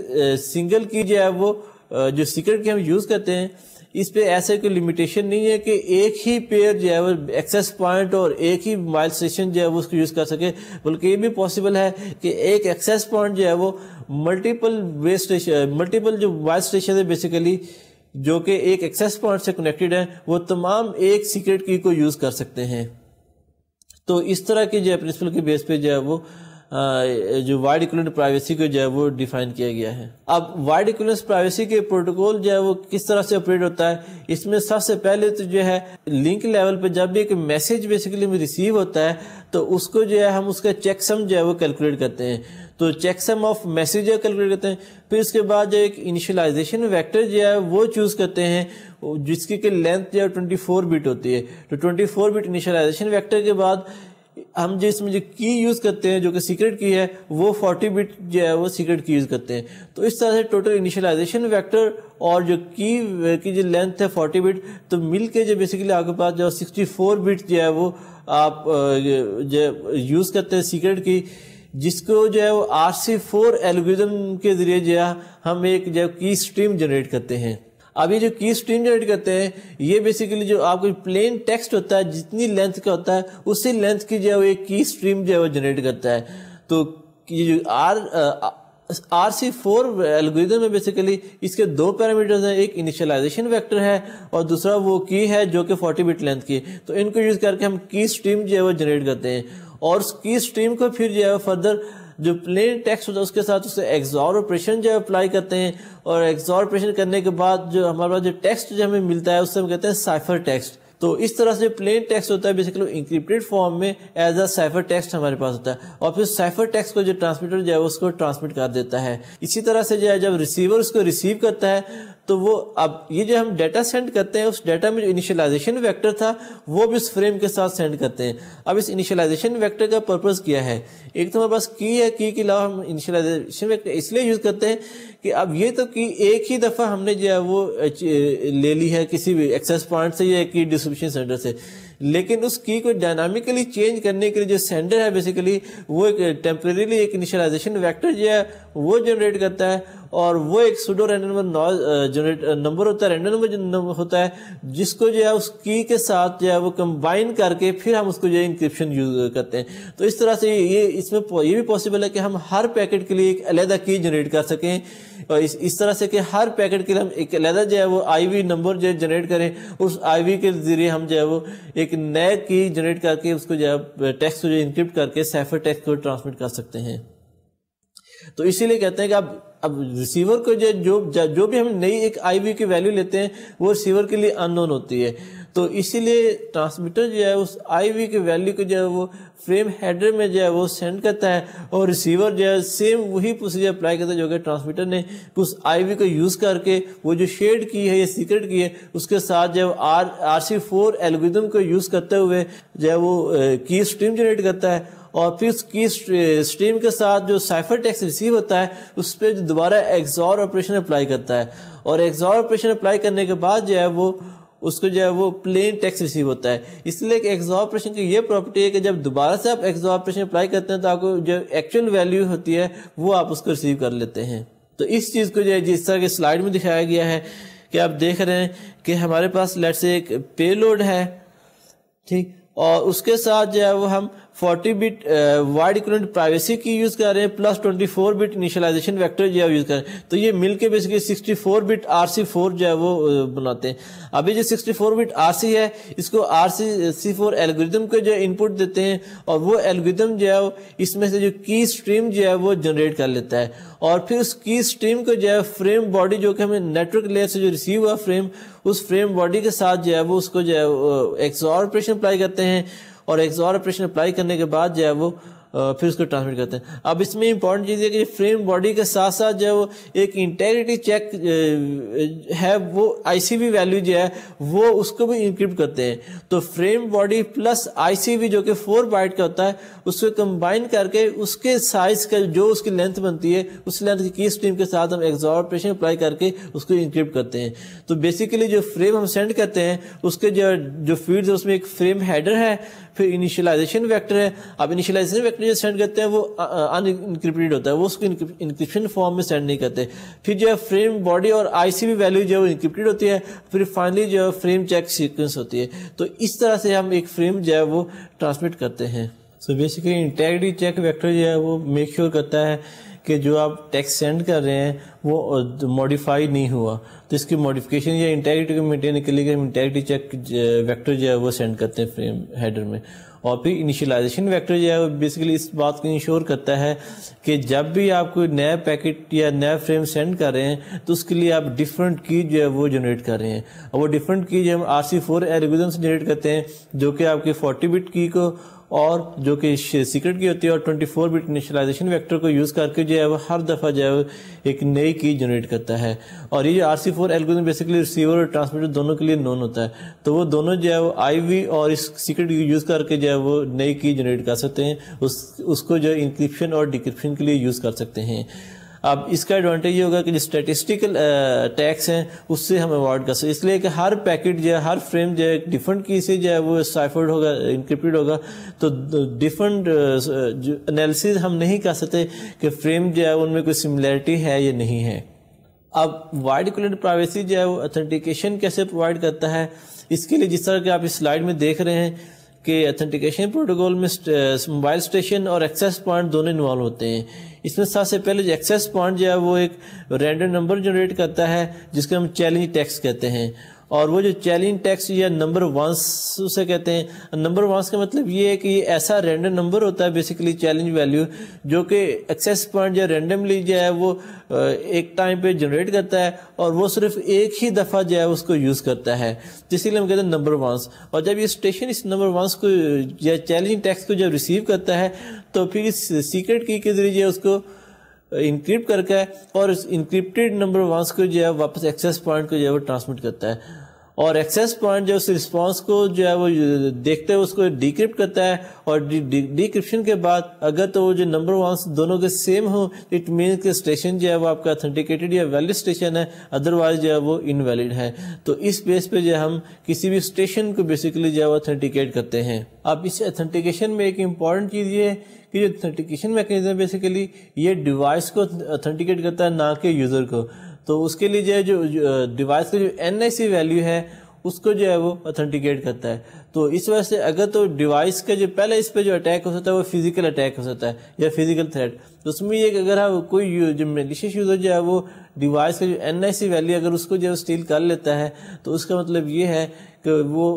सिंगल की जो है वो जो सीक्रेट की हम यूज़ करते हैं इस पे ऐसे कोई लिमिटेशन नहीं है कि एक ही पेयर जो है वो एक्सेस पॉइंट और एक ही माइल स्टेशन जो है वो उसको यूज़ कर सके बल्कि ये भी पॉसिबल है कि एक एक्सेस पॉइंट जो है वो मल्टीपल वे स्टेशन मल्टीपल जो माइल स्टेशन है बेसिकली जो कि एक एक्सेस पॉइंट से कनेक्टेड है वो तमाम एक सीक्रेट की को यूज़ कर सकते हैं तो इस तरह के जो है प्रिंसिपल के बेस पे जो है वो जो वाइड इक्वलेंट प्राइवेसी को जो है वो डिफाइन किया गया है अब वाइड इक्वलेंस प्राइवेसी के प्रोटोकॉल जो है वो किस तरह से ऑपरेट होता है इसमें सबसे पहले तो जो है लिंक लेवल पर जब भी एक मैसेज बेसिकली रिसीव होता है तो उसको जो है हम उसका चेकसम जो है वो कैलकुलेट करते हैं तो चेकसम ऑफ मैसेज जो कैलकुलेट करते हैं फिर उसके बाद जो एक इनिशियलाइजेशन वैक्टर जो है वो चूज़ करते हैं जिसकी कि लेंथ जो है ट्वेंटी फोर बिट होती है तो twenty four bit initialization vector के बाद हम जो इसमें जो की यूज़ करते हैं जो कि सीक्रेट की है वो 40 बिट जो है वो सीक्रेट की यूज़ करते हैं तो इस तरह से टोटल इनिशियलाइजेशन वेक्टर और जो की की जो लेंथ है 40 बिट तो मिल के जो बेसिकली आपके पास जो 64 बिट जो है वो आप जो यूज़ करते हैं सीक्रेट की जिसको जो है वो आर सी फोर एल्गोरिज्म के ज़रिए जो है हम एक जो की स्ट्रीम जनरेट करते हैं अब ये जो की स्ट्रीम जनरेट करते हैं ये बेसिकली जो आपको प्लेन टेक्स्ट होता है जितनी लेंथ का होता है उसी लेंथ की जो है वो ये की स्ट्रीम जो है वो जनरेट करता है तो ये जो R R C four algorithm में बेसिकली इसके दो पैरामीटर्स हैं एक इनिशियलाइजेशन वेक्टर है और दूसरा वो की है जो कि फोर्टी बिट लेंथ की तो इनको यूज़ करके हम की स्ट्रीम जो है वो जनरेट करते हैं और की स्ट्रीम को फिर जो है फर्दर जो प्लेन टेक्स्ट होता है उसके साथ उसे एग्जॉर ऑपरेशन जो अप्लाई करते हैं और एग्जॉर ऑपरेशन करने के बाद जो हमारे पास जो टेक्स्ट जो हमें मिलता है उससे हम कहते हैं साइफर टेक्स्ट तो इस तरह से प्लेन टेक्स्ट होता है बेसिकली इंक्रिप्टेड फॉर्म में एज अ साइफर टेक्स्ट हमारे पास होता है और फिर साइफर टेक्स्ट को जो ट्रांसमीटर जो है उसको ट्रांसमिट कर देता है इसी तरह से जो है जब रिसीवर उसको रिसीव करता है तो वो अब ये जो हम डाटा सेंड करते हैं उस डाटा में जो इनिशियलाइजेशन वेक्टर था वो भी उस फ्रेम के साथ सेंड करते हैं अब इस इनिशियलाइजेशन वेक्टर का पर्पज़ क्या है एक तो हमारे पास की है की के अलावा हम इनिशियलाइजेशन वेक्टर इसलिए यूज़ करते हैं कि अब ये तो की एक ही दफ़ा हमने जो है वो ले ली है किसी भी एक्सेस पॉइंट से या की डिस्ट्रीब्यूशन सेंटर से लेकिन उस की को डायनामिकली चेंज करने के लिए जो सेंडर है बेसिकली वो एक टेम्परेली एक इनिशियलाइजेशन वेक्टर जो है वो जनरेट करता है और वो एक pseudo random noise generate number होता है रैंडम नंबर होता है जिसको जो है उस की के साथ जो है वो कंबाइन करके फिर हम उसको जो है इंक्रिप्शन यूज uh, करते हैं तो इस तरह से ये इसमें ये भी पॉसिबल है कि हम हर पैकेट के लिए एक अलहदा की जनरेट कर सकें और इस इस तरह से कि हर पैकेट के लिए हम एक अलहदा जो है वो आई नंबर जो है जनरेट करें उस आई के ज़रिए हम जो है वो एक नए की जनरेट करके उसको जो है टेक्स्ट uh, को जो इंक्रिप्ट करके सैफर टेक्स को ट्रांसमिट कर सकते हैं तो इसीलिए कहते हैं कि आप अब रिसीवर को जो जो जो भी हम नई एक आई की वैल्यू लेते हैं वो रिसीवर के लिए अननोन होती है तो इसीलिए ट्रांसमीटर जो है उस आई की वैल्यू को जो है वो फ्रेम हेडर में जो है वो सेंड करता है और रिसीवर जो है सेम वही प्रोसीजर अप्लाई करता है जो कि ट्रांसमीटर ने उस आई को यूज़ करके वो जो शेड की है या सीक्रेट की है उसके साथ जो R R C four algorithm को यूज़ करते हुए जो है वो की स्ट्रीम जनरेट करता है और फिर उसकी स्ट्रीम के साथ जो साइफर टैक्स रिसीव होता है उस पर जो दोबारा एग्जॉर ऑपरेशन अप्लाई करता है और एग्जॉर ऑपरेशन अप्लाई करने के बाद जो है वो उसको जो है वो प्लेन टैक्स रिसीव होता है इसलिए एग्जॉर ऑपरेशन की ये प्रॉपर्टी है कि जब दोबारा से आप एग्जॉर ऑपरेशन अप्लाई करते हैं तो आपको जो एक्चुअल वैल्यू होती है वो आप उसको रिसीव कर लेते हैं तो इस चीज़ को जो है जिस तरह के स्लाइड में दिखाया गया है कि आप देख रहे हैं कि हमारे पास लेट से एक लोड है ठीक और उसके साथ जो है वो हम forty bit wired equivalent privacy key use कर रहे हैं plus twenty four bit initialization vector जो है यूज़ कर रहे हैं तो ये मिल के basically sixty four bit R C four जो है वो बनाते हैं अभी जो sixty four bit R C है इसको R C C four algorithm को जो है इनपुट देते हैं और वो एल्गोरिदम जो है इसमें से जो की स्ट्रीम जो है वो जनरेट कर लेता है और फिर उस की स्ट्रीम को जो है फ्रेम बॉडी जो कि हमें नेटवर्क लेयर से जो रिसीव हुआ फ्रेम उस फ्रेम बॉडी के साथ जो है वो उसको जो है एक्सॉर्परेशन ऑपरेशन अप्लाई करते हैं और एक्सॉर ऑपरेशन अप्लाई करने के बाद जो है वो फिर उसको ट्रांसमिट करते हैं अब इसमें इंपॉर्टेंट चीज़ है कि फ्रेम बॉडी के साथ साथ जो है वो एक इंटेग्रिटी चेक है वो आईसीबी वैल्यू जो है वो उसको भी इंक्रिप्ट करते हैं तो फ्रेम बॉडी प्लस आईसीबी जो कि फोर बाइट का होता है उसको कंबाइन करके उसके साइज का जो उसकी लेंथ बनती है उस लेंथ की की स्ट्रीम के साथ हम एग्जॉर अप्लाई करके उसको इंक्रिप्ट करते हैं तो बेसिकली जो फ्रेम हम सेंड करते हैं उसके जो जो फील्ड उसमें एक फ्रेम हैडर है फिर इनिशियलाइजेशन वेक्टर है अब इनिशियलाइजेशन वेक्टर जो सेंड करते हैं वो अनक्रिप्टेड होता है वो उसको इंक्रिप्शन फॉर्म में सेंड नहीं करते फिर जो है फ्रेम बॉडी और आईसीबी वैल्यू जो है वो इंक्रिप्टेड होती है फिर फाइनली जो है फ्रेम चेक सीक्वेंस होती है तो इस तरह से हम एक फ्रेम जो है वो ट्रांसमिट करते हैं so basically integrity check vector जो है वो मेक श्योर करता है कि जो आप टैक्स सेंड कर रहे हैं वो मॉडिफाई नहीं हुआ तो इसकी मॉडिफिकेशन या इंटेग्रिटी को मेंटेन के लिए हम इंटेग्रिटी चेक वेक्टर जो है वो सेंड करते हैं फ्रेम हेडर में और फिर इनिशियलाइजेशन वेक्टर जो है वो बेसिकली इस बात को इंश्योर करता है कि जब भी आप कोई नया पैकेट या नया फ्रेम सेंड कर रहे हैं तो उसके लिए आप डिफरेंट की जो है वो जनरेट कर रहे हैं और वो डिफरेंट की जो हम R C four algorithm generate करते हैं जो कि आपके फोर्टी बिट की को और जो कि सीक्रेट की होती है और 24 बिट इनिशलाइजेशन वेक्टर को यूज़ करके जो है वो हर दफ़ा जो है वो एक नई की जनरेट करता है और ये जो R C four algorithm basically receiver और ट्रांसमीटर दोनों के लिए नॉन होता है तो वो दोनों जो है वो आई वी और इस सीक्रेट की यूज़ करके जो है वो नई की जनरेट कर सकते हैं उस उसको जो है इंक्रिप्शन और डिक्रिप्शन के लिए यूज़ कर सकते हैं अब इसका एडवांटेज ये होगा कि जो स्टेटिस्टिकल टैक्स uh, हैं उससे हम अवॉइड कर सकते इसलिए कि हर पैकेट जो है हर फ्रेम जो है डिफरेंट की से जो है वो साइफर्ड होगा इंक्रिप्टेड होगा तो डिफरेंट एनालिसिस uh, uh, हम नहीं कर सकते कि फ्रेम जो है उनमें कोई सिमिलैरिटी है या नहीं है अब वाइड क्लेंट प्राइवेसी जो है वो अथेंटिकेशन कैसे प्रोवाइड करता है इसके लिए जिस तरह के आप इस स्लाइड में देख रहे हैं कि अथेंटिकेशन प्रोटोकॉल में मोबाइल स्टेशन और एक्सेस पॉइंट दोनों इन्वॉल्व होते हैं इसमें सबसे पहले जो एक्सेस पॉइंट जो है वो एक रैंडम नंबर जनरेट करता है जिसको हम चैलेंज टैक्स कहते हैं और वो जो चैलेंज टेक्स्ट या नंबर वंस उसे कहते हैं नंबर वंस का मतलब ये है कि ये ऐसा रेंडम नंबर होता है बेसिकली चैलेंज वैल्यू जो कि एक्सेस पॉइंट या रेंडमली जो है वो एक टाइम पे जनरेट करता है और वो सिर्फ एक ही दफ़ा जो है उसको यूज़ करता है लिए हम कहते हैं नंबर वंस और जब ये स्टेशन इस नंबर वंस को या चैलेंज टैक्स को जब रिसीव करता है तो फिर इस सीक्रेट की के जरिए उसको इंक्रिप्ट करके है और इस इंक्रिप्टेड नंबर वंस को जो है वापस एक्सेस पॉइंट को जो है वो ट्रांसमिट करता है और एक्सेस पॉइंट जो उस रिस्पांस को जो है वो देखते हुए उसको डिक्रिप्ट करता है और डिक्रिप्शन के बाद अगर तो वो जो नंबर वंस दोनों के सेम हो इट मीन कि स्टेशन जो है वो आपका अथेंटिकेटेड या वैलिड स्टेशन है अदरवाइज जो है वो इनवैलिड है तो इस बेस पे जो हम किसी भी स्टेशन को बेसिकली जो है वो अथेंटिकेट करते हैं अब इस अथेंटिकेशन में एक इम्पॉर्टेंट चीज़ ये कि जो ऑथेंटिकेशन मैकेनिज्म बेसिकली ये डिवाइस को ऑथेंटिकेट करता है ना कि यूज़र को तो उसके लिए जो है जो डिवाइस का जो एन वैल्यू है उसको जो है वो ऑथेंटिकेट करता है तो इस वजह से अगर तो डिवाइस का जो पहले इस पर जो अटैक हो सकता है वो फिजिकल अटैक हो सकता है या फिजिकल थ्रेट तो उसमें ये अगर हम हाँ कोई जो मेलिशियस यूज़र जो है वो डिवाइस का जो एन वैल्यू अगर उसको जो है स्टील कर लेता है तो उसका मतलब ये है कि वो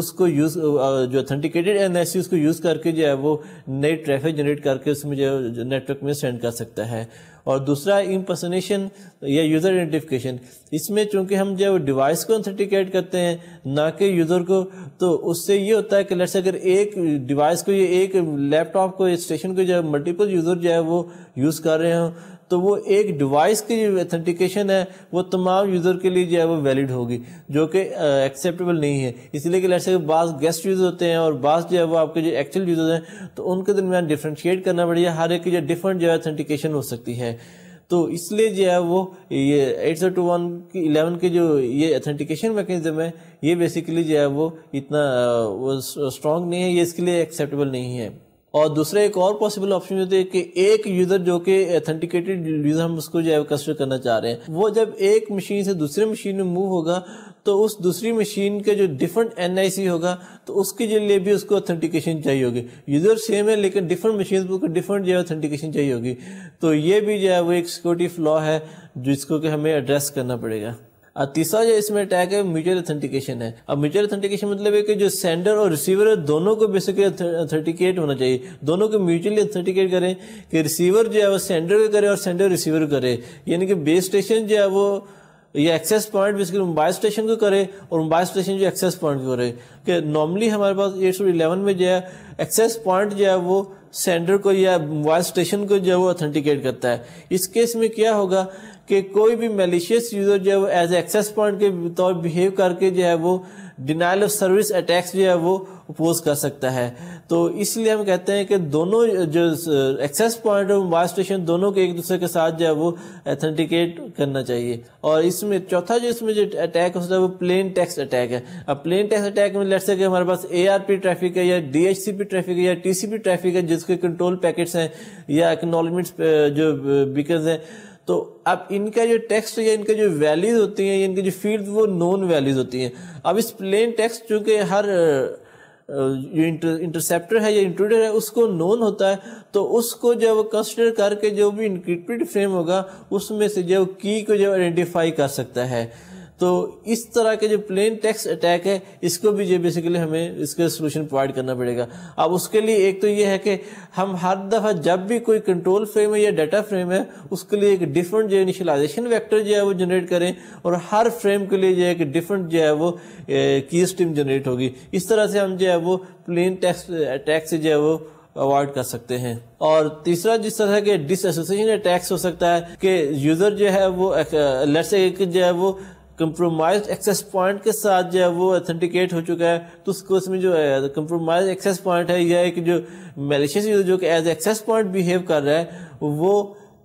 उसको यूज़ जो अथेंटिकेटेड एन उसको यूज़ करके जो है वो नई ट्रैफिक जनरेट करके उसमें जो नेटवर्क में सेंड कर सकता है और दूसरा इम्पर्सनेशन या यूज़र आइडेंटिफिकेशन इसमें चूंकि हम जब डिवाइस को ऑथेंटिकेट करते हैं ना कि यूज़र को तो उससे ये होता है कि लेट्स अगर एक डिवाइस को या एक लैपटॉप को स्टेशन को जो मल्टीपल यूज़र जो है वो यूज़ कर रहे हो तो वो एक डिवाइस की जो ऑथेंटिकेशन है वो तमाम यूज़र के लिए जो है वो वैलिड होगी जो कि एक्सेप्टेबल नहीं है इसलिए कि लैसे बास गेस्ट यूज़ होते हैं और बास जो है वो आपके जो एक्चुअल यूज़र हैं तो उनके दरमियान डिफ्रेंशिएट करना पड़ेगा हर एक की जो डिफरेंट जो है ऑथेंटिकेशन हो सकती है तो इसलिए जो है वो ये एट सौ टू वन की इलेवन के जो ये अथेंटिकेशन मैकेनिज्म है ये बेसिकली जो है वो इतना वो स्ट्रॉन्ग नहीं है ये इसके लिए एक्सेप्टेबल नहीं है और दूसरा एक और पॉसिबल ऑप्शन होते हैं कि एक यूजर जो कि ऑथेंटिकेटेड यूजर हम उसको जो है कस्टर करना चाह रहे हैं वो जब एक मशीन से दूसरे मशीन में मूव होगा तो उस दूसरी मशीन के जो डिफरेंट एन होगा तो उसके लिए भी उसको ऑथेंटिकेशन चाहिए होगी यूजर सेम है लेकिन डिफरेंट मशीन को डिफरेंट जो है ऑथेंटिकेशन चाहिए होगी तो ये भी जो है वो एक सिक्योरिटी फ्लॉ है जिसको कि हमें एड्रेस करना पड़ेगा और तीसरा जो इसमें अटैक है म्यूचुअल ऑथेंटिकेशन है अब म्यूचुअल ऑथेंटिकेशन मतलब है कि जो सेंडर और रिसीवर है दोनों को बेसिकली ऑथेंटिकेट होना चाहिए दोनों को म्यूचुअली ऑथेंटिकेट करें कि रिसीवर जो है वो सेंडर को करे और सेंडर रिसीवर को करे यानी कि बेस स्टेशन जो है वो ये access point basically mobile station को करे और मोबाइल स्टेशन जो एक्सेस पॉइंट को करे कि नॉर्मली हमारे पास एट इलेवन में जो है एक्सेस पॉइंट जो है वो सेंडर को या मोबाइल स्टेशन को जो है वो ऑथेंटिकेट करता है इस केस में क्या होगा कि कोई भी मेलिशियस यूज़र जो है वो एज एक्सेस पॉइंट के तौर बिहेव करके जो है वो डिनाइल ऑफ सर्विस अटैक्स जो है वो अपोज कर सकता है तो इसलिए हम कहते हैं कि दोनों जो एक्सेस पॉइंट और मोबाइल स्टेशन दोनों के एक दूसरे के साथ जो है वो एथेंटिकेट करना चाहिए और इसमें चौथा जो इसमें जो अटैक होता है वो प्लेन टेक्स्ट अटैक है अब प्लेन टेक्स्ट अटैक में लेट्स सके कि हमारे पास ए ट्रैफिक है या डी ट्रैफिक है या टी ट्रैफिक है जिसके कंट्रोल पैकेट्स हैं या एक्नॉलमेंट्स जो बिकर्स हैं तो अब इनका जो टेक्स्ट या इनका जो वैल्यूज होती हैं या इनकी जो फील्ड वो नॉन वैल्यूज होती हैं अब इस प्लेन टेक्स्ट चूँकि हर जो इंटर इंटरसेप्टर है या इंट्रूडर है उसको नॉन होता है तो उसको जो कंसिडर करके जो भी इंक्रिप्टेड फ्रेम होगा उसमें से जो की को जो आइडेंटिफाई कर सकता है तो इस तरह के जो प्लेन टैक्स अटैक है इसको भी जो बेसिकली हमें इसके सोल्यूशन प्रोवाइड करना पड़ेगा अब उसके लिए एक तो ये है कि हम हर दफ़ा जब भी कोई कंट्रोल फ्रेम है या डाटा फ्रेम है उसके लिए एक डिफरेंट जो इनिशलाइजेशन वैक्टर जो है वो जनरेट करें और हर फ्रेम के लिए जो है डिफरेंट जो है वो की स्टीम जनरेट होगी इस तरह से हम जो है वो प्लेन टैक्स अटैक से जो है वो अवॉइड कर सकते हैं और तीसरा जिस तरह के डिसोसिएशन अटैक्स हो सकता है कि यूज़र जो है वो लेट्स से जो है वो कंप्रोमाइज एक्सेस पॉइंट के साथ जो है वो ऑथेंटिकेट हो चुका है तो उसको उसमें जो है कंप्रोमाइज एक्सेस पॉइंट है यह है कि जो मेलिशियस यूजर जो कि एज एक्सेस पॉइंट बिहेव कर रहा है वो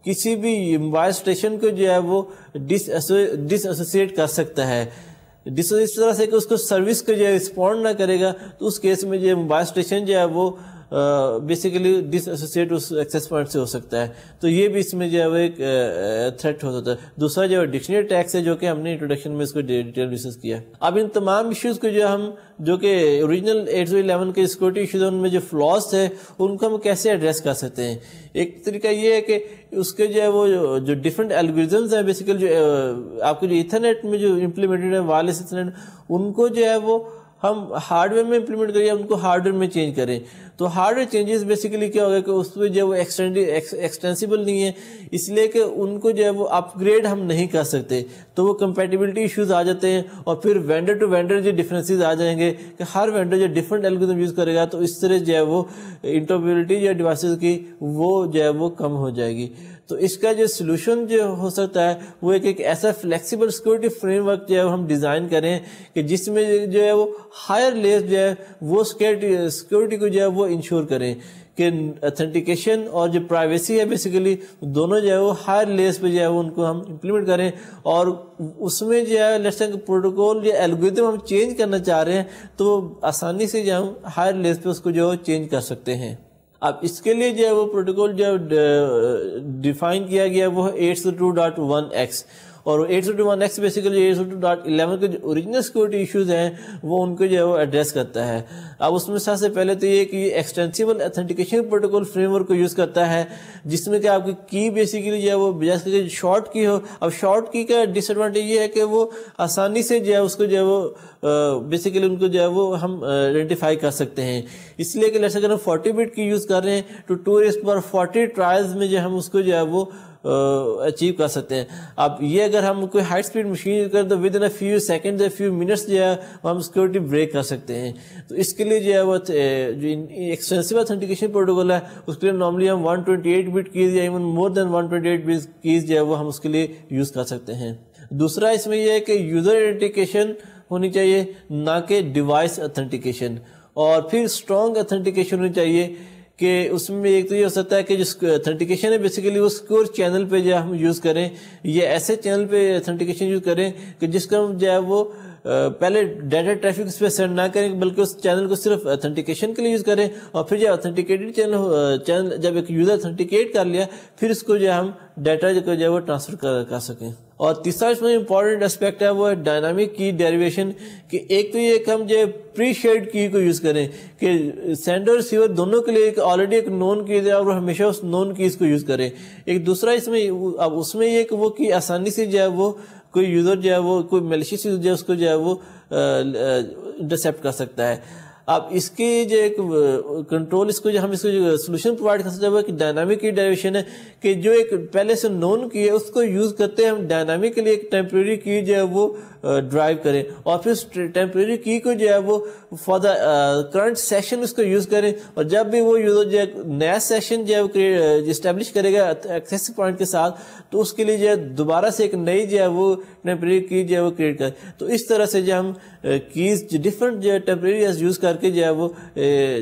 किसी भी मोबाइल स्टेशन को जो है वो डिस डिसोसिएट कर सकता है डिस इस तरह से कि उसको सर्विस को जो है रिस्पॉन्ड ना करेगा तो उस केस में जो मोबाइल स्टेशन जो है वो बेसिकली डिसोसिएट उस एक्सेस पॉइंट से हो सकता है तो ये भी इसमें जो है वो एक थ्रेट हो सकता है दूसरा जो है डिक्शनरी टैक्स है जो कि हमने इंट्रोडक्शन में इसको डिटेल डिस्कस किया अब इन तमाम इश्यूज़ को जो हम जो कि ओरिजिनल एट सौ इलेवन के सिक्योरिटी इशूज़ उनमें जो फ्लॉस थे उनको हम कैसे एड्रेस कर सकते हैं एक तरीका ये है कि उसके जो है वो जो डिफरेंट एल्गोरिजम्स है बेसिकली जो आपके जो इथरनेट में जो इम्प्लीमेंटेड है वायरलेस इथरनेट उनको जो है वो हम हार्डवेयर में इंप्लीमेंट करिए उनको हार्डवेयर में चेंज करें तो हार्डवेयर चेंजेस बेसिकली क्या होगा कि उस पर जो है वो एक्सटेंड एक्सटेंसिबल नहीं है इसलिए कि उनको जो है वो अपग्रेड हम नहीं कर सकते तो वो कंपेटिबिलिटी इश्यूज आ जाते हैं और फिर वेंडर टू वेंडर जो डिफरेंसेस आ जाएंगे कि हर वेंडर जो डिफरेंट एल्गोरिथम यूज़ करेगा तो इस तरह जो है वो इंटोबिलिटी या डिवाइस की वो जो है वो कम हो जाएगी तो इसका जो सोल्यूशन जो हो सकता है वो एक एक ऐसा फ्लेक्सिबल सिक्योरिटी फ्रेमवर्क जो है हम डिज़ाइन करें कि जिसमें जो है वो हायर लेयर जो है वो सिक्योरिटी सिक्योरिटी को जो है वो इंश्योर करें कि अथेंटिकेशन और जो प्राइवेसी है बेसिकली दोनों जो है वो हायर लेस पे जो है वो उनको हम इम्प्लीमेंट करें और उसमें जो है लेट्स प्रोटोकॉल या एल्गोरिथम हम चेंज करना चाह रहे हैं तो आसानी से जो हम हायर लेस पे उसको जो चेंज कर सकते हैं अब इसके लिए जो है वो प्रोटोकॉल जो डिफाइन किया गया वो है eights two dot one X और एट सौ वन एक्स बेसिकली एट सौ टू डॉट इलेवन के जो ओरिजिनल सिक्योरिटी इशूज़ हैं वो उनको जो है वो एड्रेस करता है अब उसमें सबसे पहले तो ये कि एक्सटेंसिबल ऑथेंटिकेशन प्रोटोकॉल फ्रेमवर्क को यूज़ करता है जिसमें कि आपकी की बेसिकली जो है वो जैसे शॉर्ट की हो अब शॉर्ट की का डिसएडवांटेज ये है कि वो आसानी से जो है उसको जो है वो बेसिकली उनको जो है वो हम आइडेंटिफाई कर सकते हैं इसलिए कि जैसे अगर हम फोर्टी बिट की यूज़ कर रहे हैं तो two raised power forty trials में जो हम उसको जो है वो अचीव कर सकते हैं अब ये अगर हम कोई हाई स्पीड मशीन करें तो within a few second या फ्यू मिनट्स जो है हम सिक्योरिटी ब्रेक कर सकते हैं तो इसके लिए जो है वो जो एक्सटेंसिव ऑथेंटिकेशन प्रोटोकॉल है उसके लिए नॉर्मली हम 128 बिट कीज या even more than 128 bit keys जो है वो हम उसके लिए यूज़ कर सकते हैं दूसरा इसमें यह है कि यूज़र आइडेंटिकेशन होनी चाहिए ना कि डिवाइस ऑथेंटिकेशन और फिर स्ट्रॉन्ग ऑथेंटिकेशन होनी चाहिए कि उसमें एक तो ये हो सकता है कि जो अथेंटिकेशन है बेसिकली वो सिक्योर चैनल पे जो हम यूज़ करें या ऐसे चैनल पे अथेंटिकेशन यूज़ करें कि जिसका हम जो है वो पहले डाटा ट्रैफिक उस पर सेंड ना करें बल्कि उस चैनल को सिर्फ अथेंटिकेशन के लिए यूज़ करें और फिर जो अथेंटिकेटेड चैनल चैनल जब एक यूज़र अथेंटिकेट कर लिया फिर इसको जो हम डाटा जो है वो ट्रांसफ़र कर, कर सकें और तीसरा इसमें इम्पोर्टेंट एस्पेक्ट है वो है डायनामिक की डेरिवेशन कि एक तो ये हम जो प्री शेड की को यूज़ करें कि सेंडर सीवर दोनों के लिए एक ऑलरेडी एक नॉन की जाए और हमेशा उस नॉन कीज़ को यूज़ करें एक दूसरा इसमें अब उसमें ये कि वो कि आसानी से जो है वो कोई यूज़र जो है वो कोई मलिशियस यूज़र उसको जो है वो इंटरसेप्ट कर सकता है अब इसकी जो एक कंट्रोल इसको जो हम इसको जो सोल्यूशन प्रोवाइड कर सकते हैं वो कि डायनामिक की डायरेक्शन है कि जो एक पहले से नोन की है उसको यूज़ करते हैं हम डायनामिक के लिए एक टेम्प्रेरी की जो है वो ड्राइव करें और फिर टेम्प्रेरी की को जो है वो फॉर द करंट सेशन उसको यूज़ करें और जब भी वो यूजर जो है नया सेशन जो है वो इस्टेब्लिश करेगा एक्सेस पॉइंट के साथ तो उसके लिए जो है दोबारा से एक नई जो है वो टेम्प्रेरी की जो है वो क्रिएट कर तो इस तरह से जो हम कीज डिफरेंट जो है टेम्प्रेरी यूज़ करके जो है वो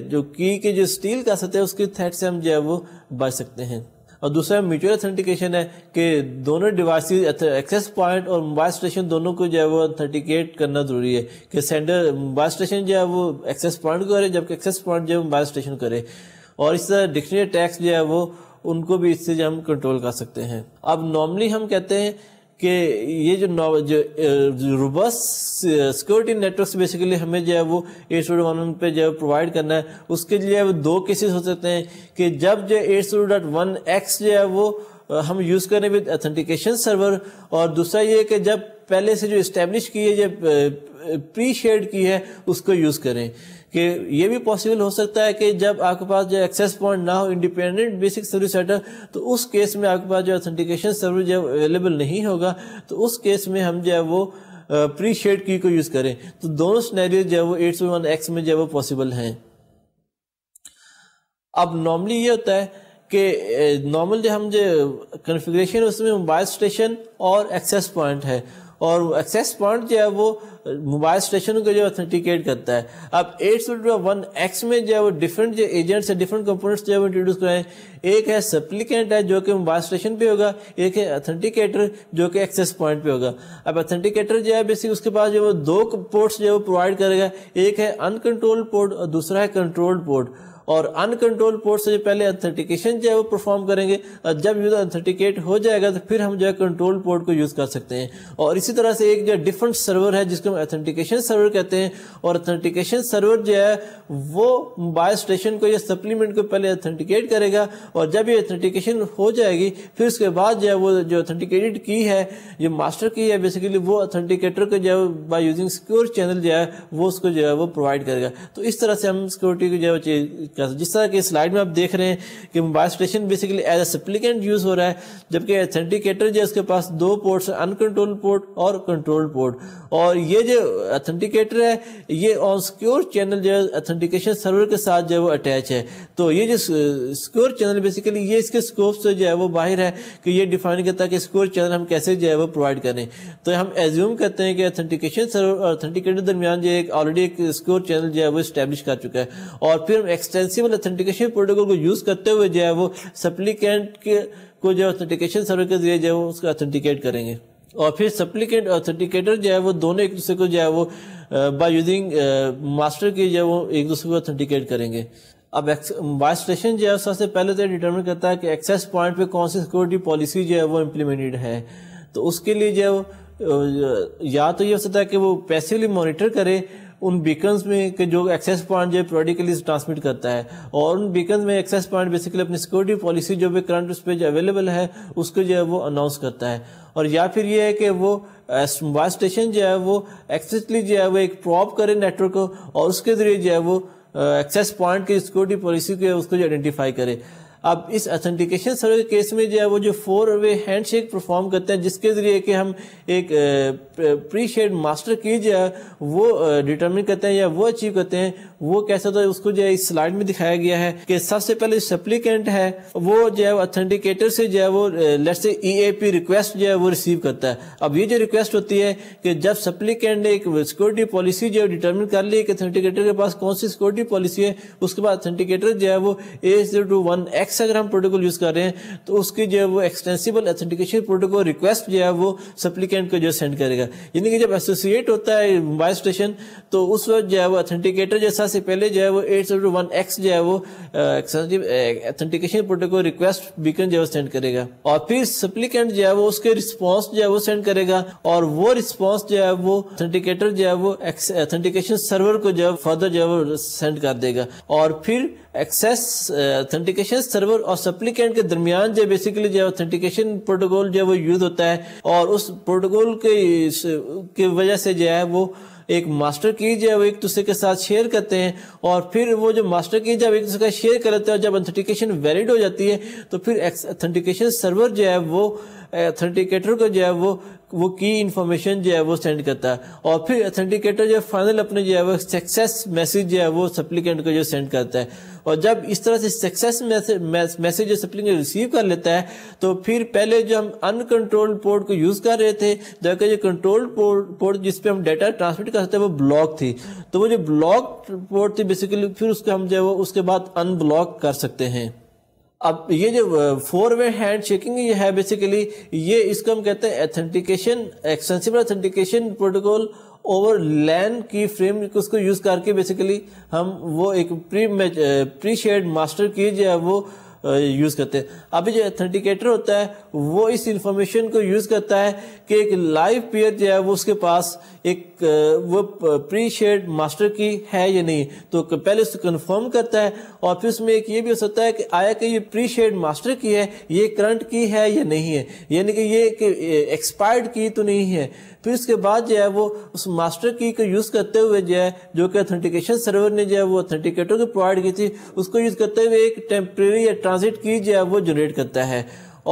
जो की के जो स्टील का सतह है उसके थ्रेट से हम जो है वो बच सकते हैं और दूसरा म्यूचुअल अथेंटिकेशन है कि दोनों डिवाइस एक्सेस पॉइंट और मोबाइल स्टेशन दोनों को जो है वो अथेंटिकेट करना जरूरी है कि सेंडर मोबाइल स्टेशन जो है वो एक्सेस पॉइंट करे जबकि एक्सेस पॉइंट जो है मोबाइल स्टेशन करे और इस तरह डिक्शनरी टैक्स जो है वो उनको भी इससे जो हम कंट्रोल कर सकते हैं अब नॉर्मली हम कहते हैं कि ये जो नॉव जो, जो सिक्योरिटी नेटवर्क बेसिकली हमें जो है वो एट जीरो वन वन पे जो है प्रोवाइड करना है उसके लिए वो दो केसेस हो सकते हैं कि जब जो eight zero dot one X जो है वो हम यूज़ करें रहे हैं विद अथेंटिकेशन सर्वर और दूसरा ये कि जब पहले से जो इस्टेब्लिश की है जब प्री शेड की है उसको यूज़ करें कि ये भी पॉसिबल हो सकता है कि जब आपके पास जो एक्सेस पॉइंट ना हो इंडिपेंडेंट बेसिक सर्विस सेटर तो उस केस में आपके पास जो ऑथेंटिकेशन सर्विस जब अवेलेबल नहीं होगा तो उस केस में हम जो है वो प्री शेड की को यूज़ करें तो दोनों स्नैरियो जो है वो एट्स एक्स में जो है वो पॉसिबल है अब नॉर्मली ये होता है कि नॉर्मल जो हम जो कन्फिग्रेशन है उसमें मोबाइल स्टेशन और एक्सेस पॉइंट है और एक्सेस पॉइंट जो है वो मोबाइल स्टेशन को जो ऑथेंटिकेट करता है अब एट वन एक्स में जो है वो डिफरेंट जो एजेंट्स है डिफरेंट कंपोनेंट्स जो है वो इंट्रोड्यूस कराएं एक है सप्लीकेंट है जो कि मोबाइल स्टेशन पे होगा एक है ऑथेंटिकेटर जो कि एक्सेस पॉइंट पे होगा अब ऑथेंटिकेटर जो है बेसिक उसके पास जो है वो दो पोर्ट्स जो है वो प्रोवाइड करेगा एक है अनकंट्रोल्ड पोर्ट और दूसरा है कंट्रोल्ड पोर्ट और अनकंट्रोल पोर्ट से जो पहले अथेंटिकेशन जो है वो परफॉर्म करेंगे और जब यूज अथेंटिकेट हो जाएगा तो फिर हम जो है कंट्रोल पोर्ट को यूज़ कर सकते हैं और इसी तरह से एक जो डिफरेंट सर्वर है जिसको हम अथेंटिकेशन सर्वर कहते हैं और अथेंटिकेशन सर्वर जो है वो मोबाइल स्टेशन को या सप्लीमेंट को पहले अथेंटिकेट करेगा और जब ये अथेंटिकेशन हो जाएगी फिर उसके बाद जो है वो जो अथेंटिकेटेड की है जो मास्टर की है बेसिकली वो अथेंटिकेटर को जो है बाई यूजिंग सिक्योर चैनल जो है वो उसको जो है वो प्रोवाइड करेगा तो इस तरह से हम सिक्योरिटी को जो है जिस तरह की स्लाइड में आप देख रहे हैं कि mobile station basically as a supplicant use हो रहा है जबकि ऑथेंटिकेटर जो है उसके पास दो पोर्ट्स अनकंट्रोल पोर्ट और कंट्रोल पोर्ट और ये जो ऑथेंटिकेटर है ये ऑन सिक्योर चैनल जो है ऑथेंटिकेशन सर्वर के साथ जो है वो अटैच है तो ये जो सिक्योर चैनल बेसिकली ये इसके स्कोप से जो है वो बाहर है कि ये डिफाइन करता है कि सिक्योर चैनल हम कैसे जो है वो प्रोवाइड करें तो हम एज्यूम करते हैं कि ऑथेंटिकेशन सर्वर और ऑथेंटिकेटर दरमियान जो एक ऑलरेडी एक सिक्योर चैनल जो है वो स्टैब्लिश कर चुका है और फिर हम एक्सटेंस सेंसिबल ऑथेंटिकेशन प्रोटोकॉल को यूज करते हुए जो है वो सप्लीकेंट के को जो ऑथेंटिकेशन सर्वर के जरिए जो है वो उसका ऑथेंटिकेट करेंगे और फिर सप्लीकेंट ऑथेंटिकेटर जो है वो दोनों एक दूसरे को जो है वो बाय यूजिंग मास्टर की जो है वो एक दूसरे को ऑथेंटिकेट करेंगे अब वाइस स्टेशन जो है सबसे पहले तो डिटर्मिन करता है कि एक्सेस पॉइंट पे कौन सी सिक्योरिटी पॉलिसी जो है वो इम्प्लीमेंटेड है तो उसके लिए जो है वो या तो ये हो सकता है कि वो पैसिवली मॉनिटर करे उन बीकन्स में के जो एक्सेस पॉइंट जो प्रोडिकली ट्रांसमिट करता है और उन बीकन में एक्सेस पॉइंट बेसिकली अपनी सिक्योरिटी पॉलिसी जो भी करंट उस पर जो अवेलेबल है उसको जो है वो अनाउंस करता है और या फिर ये है कि वो मोबाइल स्टेशन जो है वो एक्सेसली जो है वो एक प्रॉप करे नेटवर्क को और उसके जरिए जो है वो एक्सेस पॉइंट की सिक्योरिटी पॉलिसी के उसको जो आइडेंटिफाई करे अब इस ऑथेंटिकेशन सर्विस केस में जो है वो जो four way handshake perform करते हैं जिसके ज़रिए कि हम एक प्री शेड मास्टर की जो है वो डिटर्मिन करते हैं या वो अचीव करते हैं वो कैसा होता है उसको जो है इस स्लाइड में दिखाया गया है कि सबसे पहले सप्लीकेंट है वो जो है ऑथेंटिकेटर से जो है वो लेट से ई रिक्वेस्ट जो है वो रिसीव करता है अब ये जो रिक्वेस्ट होती है कि जब सप्लीकेंट ने एक सिक्योरिटी पॉलिसी जो है डिटर्मिन कर ली कि ऑथेंटिकेटर के पास कौन सी सिक्योरिटी पॉलिसी है उसके बाद ऑथेंटिकेटर जो है वो A zero two one X X अगर हम प्रोटोकॉल यूज़ कर रहे हैं तो उसकी जो है वो एक्सटेंसिबल एथेंटिकेशन प्रोटोकॉल रिक्वेस्ट जो है वो सप्लीकेंट को जो सेंड करेगा यानी कि जब एसोसिएट होता है मोबाइल स्टेशन तो उस वक्त जो है वो अथेंटिकेटर जैसा से पहले जो है वो एट जीरो वन एक्स जो है वो एथेंटिकेशन प्रोटोकॉल रिक्वेस्ट बीकन जो है सेंड करेगा और फिर सप्लीकेंट जो है वो उसके रिस्पॉन्स जो है वो सेंड करेगा और वो रिस्पॉन्स जो है वो अथेंटिकेटर जो है वो एथेंटिकेशन सर्वर को जो है फर्दर जो है वो सेंड कर देगा और फिर एक्सेस ऑथेंटिकेशन सर्वर और सप्लीकेंट के दरमियान जो बेसिकली जो ऑथेंटिकेशन प्रोटोकॉल जो है वो यूज होता है और उस प्रोटोकॉल के की वजह से जो है वो एक मास्टर की जो है वो एक दूसरे के साथ शेयर करते हैं और फिर वो जो मास्टर की जब एक दूसरे का शेयर कर लेते हैं जब ऑथेंटिकेशन वैलिड हो जाती है तो फिर ऑथेंटिकेशन सर्वर जो है वो ऑथेंटिकेटर को जो है वो वो की इन्फॉर्मेशन जो है वो सेंड करता है और फिर ऑथेंटिकेटर जो फाइनल अपने जो है वो सक्सेस मैसेज जो है वो सप्लीकेंट को जो सेंड करता है और जब इस तरह से सक्सेस मैसेज सप्लिंग रिसीव कर लेता है तो फिर पहले जो हम अनकंट्रोल्ड पोर्ट को यूज़ कर रहे थे जबकि जो कंट्रोल्ड पोर्ट पोर्ट जिस पे हम डाटा ट्रांसमिट कर सकते हैं वो ब्लॉक थी तो वो जो ब्लॉक पोर्ट थी बेसिकली फिर उसको हम जो है वो उसके बाद अनब्लॉक कर सकते हैं अब ये जो फोर वे हैंड शेकिंग है बेसिकली ये इसको हम कहते हैं authentication extensible authentication protocol over LAN की फ्रेम उसको यूज़ करके बेसिकली हम वो एक प्री प्री शेड मास्टर की जो है वो यूज़ करते हैं अभी जो एथेंटिकेटर होता है वो इस इंफॉर्मेशन को यूज़ करता है कि एक लाइव पेयर जो है वो उसके पास एक वो प्री शेड मास्टर की है या नहीं तो पहले उसको कन्फर्म करता है और फिर उसमें एक ये भी हो सकता है कि आया कि ये प्री शेड मास्टर की है ये करंट की है या नहीं है यानी कि ये एक्सपायर्ड की तो नहीं है फिर उसके बाद जो है वो उस मास्टर की को यूज़ करते हुए जो है जो कि ऑथेंटिकेशन सर्वर ने जो है वो ऑथेंटिकेटर को प्रोवाइड की थी उसको यूज़ करते हुए एक टेम्प्रेरी या ट्रांजिट की जो है वो जनरेट करता है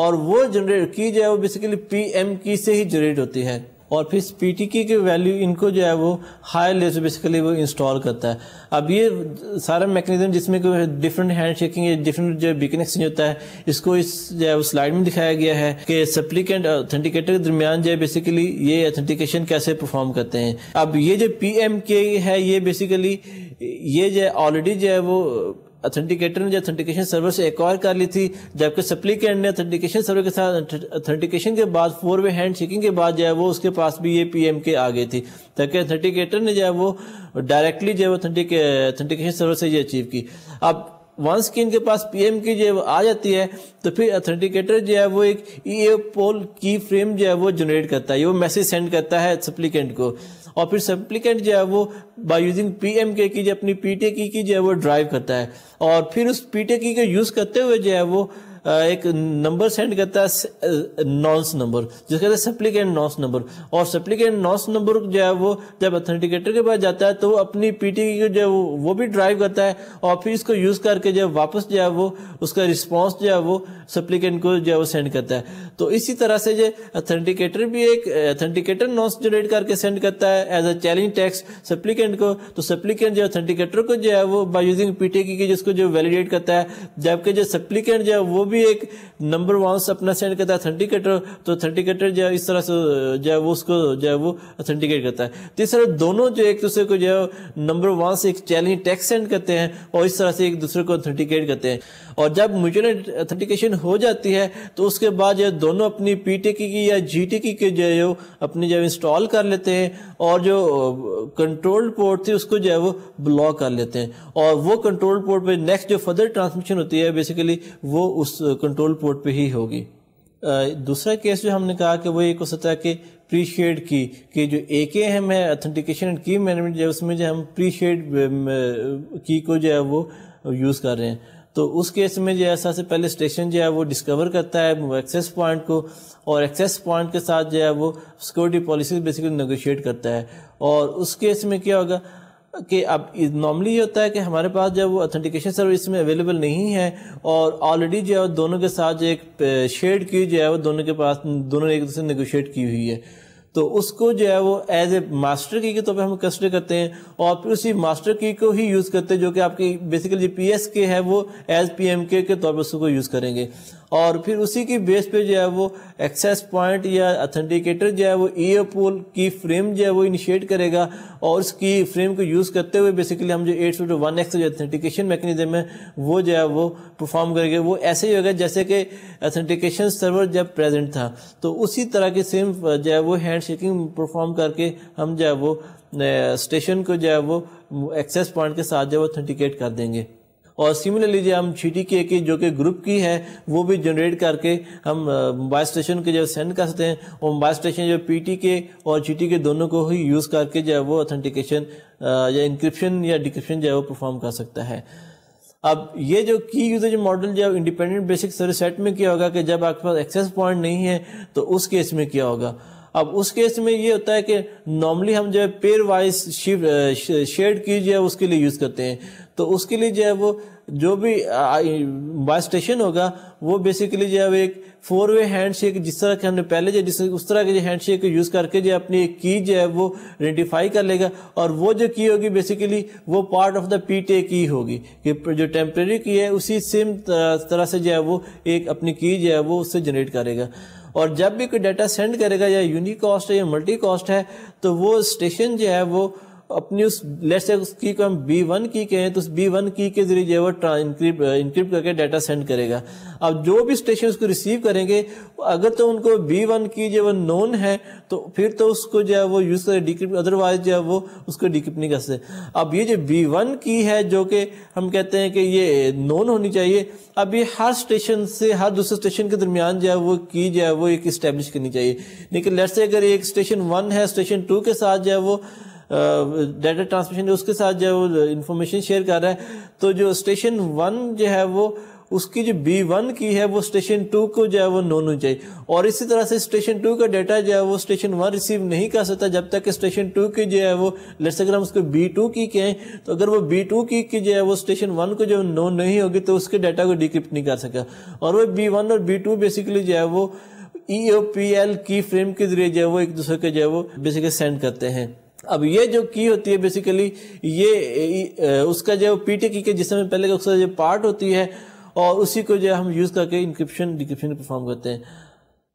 और वो जनरेट की जो है वो बेसिकली पी एम की से ही जनरेट होती है और फिर पीटी टी की वैल्यू इनको जो है वो हाई लेयर से बेसिकली वो इंस्टॉल करता है अब ये सारा मैकेनिज्म जिसमें कोई डिफरेंट हैंड शेकिंग डिफरेंट जो बीकन एक्सचेंज होता है इसको इस जो है वो स्लाइड में दिखाया गया है कि सप्लिकेंट ऑथेंटिकेटर के दरमियान जो है बेसिकली ये ऑथेंटिकेशन कैसे परफॉर्म करते हैं अब ये जो पी एम के है ये बेसिकली ये जो है ऑलरेडी जो है वो अथेंटिकेटर ने जो अथेंटिकेशन सर्वर से एक्वायर कर ली थी जबकि सप्लीकेंट ने अथेंटिकेशन सर्वर के साथ अथेंटिकेशन के बाद फोर वे हैंड शेकिंग के बाद जो है वो उसके पास भी ये पीएम के आ गई थी ताकि अथेंटिकेटर ने जो है वो डायरेक्टली जो है वो अथेंटिकेशन सर्वर से ये अचीव की अब वंस की इनके पास पीएम की जो आ जाती है तो फिर अथेंटिकेटर जो है वो एक ई पोल की फ्रेम जो है वो जनरेट करता है वो मैसेज सेंड करता है सप्लीकेंट को और फिर सप्लीकेंट जो है वो बाय यूजिंग पी एम के की जो अपनी पीटे की, की जो है वो ड्राइव करता है और फिर उस पीटे की को यूज़ करते हुए जो है वो एक नंबर सेंड करता है नॉन्स नंबर जिसको कहते हैं सप्लीकेंट नॉन्स नंबर और सप्लीकेंट नॉन्स नंबर जो है वो जब अथेंटिकेटर के पास जाता है तो वो अपनी पीटी की जो है वो भी ड्राइव करता है और फिर इसको यूज़ करके जो वापस जो है वो उसका रिस्पॉन्स जो है वो सप्लीकेंट को जो है वो सेंड करता है तो इसी तरह से जो अथेंटिकेटर भी एक अथेंटिकेटर नॉन्स जनरेट करके सेंड करता है as a challenge text supplicant को तो सप्लीकेंट जो अथेंटिकेटर को जो है वो बाई यूजिंग टी की जिसको जो वैलिडेट करता है जबकि जो सप्लीकेंट जो है वो भी भी एक नंबर वहाँ से अपना सेंड करता है अथेंटिकेटर तो अथेंटिकेटर जो इस तरह से जो है वो उसको जो है वो अथेंटिकेट करता है तीसरा तो दोनों जो एक दूसरे को जो है नंबर वहाँ से एक चैलेंज टैक्स सेंड करते हैं और इस तरह से एक दूसरे को अथेंटिकेट करते हैं और जब म्यूचुअल ऑथेंटिकेशन हो जाती है तो उसके बाद जो दोनों अपनी पी की या जी टी की जो है वो अपनी जो इंस्टॉल कर लेते हैं और जो कंट्रोल पोर्ट थी उसको जो है वो ब्लॉक कर लेते हैं और वो कंट्रोल पोर्ट पे नेक्स्ट जो फर्दर ट्रांसमिशन होती है बेसिकली वो उस कंट्रोल पोर्ट पे ही होगी दूसरा केस जो हमने कहा कि वो एक हो सकता है कि प्री शेड की कि जो ए के एम है अथेंटिकेशन एंड की मैनेजमेंट जो है उसमें जो हम प्री शेड की को जो है वो यूज़ कर रहे हैं तो उस केस में जो है सबसे पहले स्टेशन जो है वो डिस्कवर करता है एक्सेस पॉइंट को और एक्सेस पॉइंट के साथ जो है वो सिक्योरिटी पॉलिसी बेसिकली नेगोशिएट करता है और उस केस में क्या होगा कि अब नॉर्मली ये होता है कि हमारे पास जब वो ऑथेंटिकेशन सर्विस में अवेलेबल नहीं है और ऑलरेडी जो है दोनों के साथ जो एक शेड की जो है वो दोनों के पास दोनों एक दूसरे नेगोशिएट की हुई है तो उसको जो है वो एज ए मास्टर की के तौर तो पर हम कंसिडर करते हैं और फिर उसी मास्टर की को ही यूज़ करते हैं जो कि आपकी बेसिकली पी एस के है वो एज पी एम के तौर पर उसको यूज़ करेंगे और फिर उसी की बेस पे जो है वो एक्सेस पॉइंट या अथेंटिकेटर जो है वो ईयर पोल की फ्रेम जो है वो इनिशिएट करेगा और उसकी फ्रेम को यूज़ करते हुए बेसिकली हम जो एट सौ टू वन एक्स जो अथेंटिकेशन मैकेनिज्म है वो जो है वो परफॉर्म करेंगे वो ऐसे ही होगा जैसे कि अथेंटिकेशन सर्वर जब प्रेजेंट था तो उसी तरह की सेम जो है वो हैंड शेकिंग परफॉर्म करके हम जो है वो स्टेशन को जो है वो एक्सेस पॉइंट के साथ जो है वो अथेंटिकेट कर देंगे और सिमिलरली जो हम छीटी के की जो कि ग्रुप की है वो भी जनरेट करके हम मोबाइल स्टेशन के जो सेंड कर सकते हैं और मोबाइल स्टेशन जो पीटी के और छीटी के दोनों को ही यूज़ करके जो है वो ऑथेंटिकेशन या इंक्रिप्शन या डिक्रिप्शन जो है वो परफॉर्म कर सकता है अब ये जो की यूजेज मॉडल जो इंडिपेंडेंट बेसिक सर्विस सेट में किया होगा कि जब आपके पास एक्सेस पॉइंट नहीं है तो उस केस में किया होगा अब उस केस में ये होता है कि नॉर्मली हम जो है पेयर वाइज शेड की जो है उसके लिए यूज़ करते हैं तो उसके लिए जो है वो जो भी बाय स्टेशन होगा वो बेसिकली जो है एक फोर वे हैंड शेक जिस तरह के हमने पहले जो जिस उस तरह के जो हैंड शेक यूज़ करके जो अपनी एक की जो है वो आइडेंटिफाई कर लेगा और वो जो की होगी बेसिकली वो पार्ट ऑफ द पी टे की होगी कि जो टेम्प्रेरी की है उसी सेम तरह से जो है वो एक अपनी की जो है वो उससे जनरेट करेगा और जब भी कोई डाटा सेंड करेगा या यूनिक कॉस्ट है या मल्टी कॉस्ट है तो वो स्टेशन जो है वो अपनी उस लेट्स उस की को हम बी वन की कहें तो उस बी वन की के जरिए जो है इंक्रिप्ट इंक्रिप्ट uh, करके डाटा सेंड करेगा अब जो भी स्टेशन उसको रिसीव करेंगे अगर तो उनको बी वन की जो है नोन है तो फिर तो उसको जो है वो यूज़ करें डिक्रिप्ट अदरवाइज जो है वो उसको डिक्रिप्ट नहीं कर सकते अब ये जो बी वन की है जो कि हम कहते हैं कि ये नोन होनी चाहिए अब ये हर स्टेशन से हर दूसरे स्टेशन के दरमियान जो है वो की जो है वो एक इस्टेब्लिश करनी चाहिए लेकिन लेट्स अगर एक स्टेशन वन है स्टेशन टू के साथ जो है वो डाटा ट्रांसमिशन है उसके साथ जो है इन्फॉर्मेशन शेयर कर रहा है तो जो स्टेशन वन जो है वो उसकी जो बी वन की है वो स्टेशन टू को जो है वो नो होनी चाहिए और इसी तरह से स्टेशन टू का डाटा जो है वो स्टेशन वन रिसीव नहीं कर सकता जब तक स्टेशन टू की जो है वो लेट्स अगर हम उसको बी टू की कहें तो अगर वो बी टू की की जो है वो स्टेशन वन को जो नो नहीं होगी तो उसके डाटा को डिक्रिप्ट नहीं कर सका और वो बी वन और बी टू बेसिकली जो है वो ई ओ पी एल की फ्रेम के जरिए जो है वो एक दूसरे के जो है वो बेसिकली सेंड करते हैं अब ये जो की होती है बेसिकली ये उसका जो पीटी की के जिसमें पहले उसका जो पार्ट होती है और उसी को जो हम यूज़ करके इंक्रिप्शन डिक्रिप्शन परफॉर्म करते हैं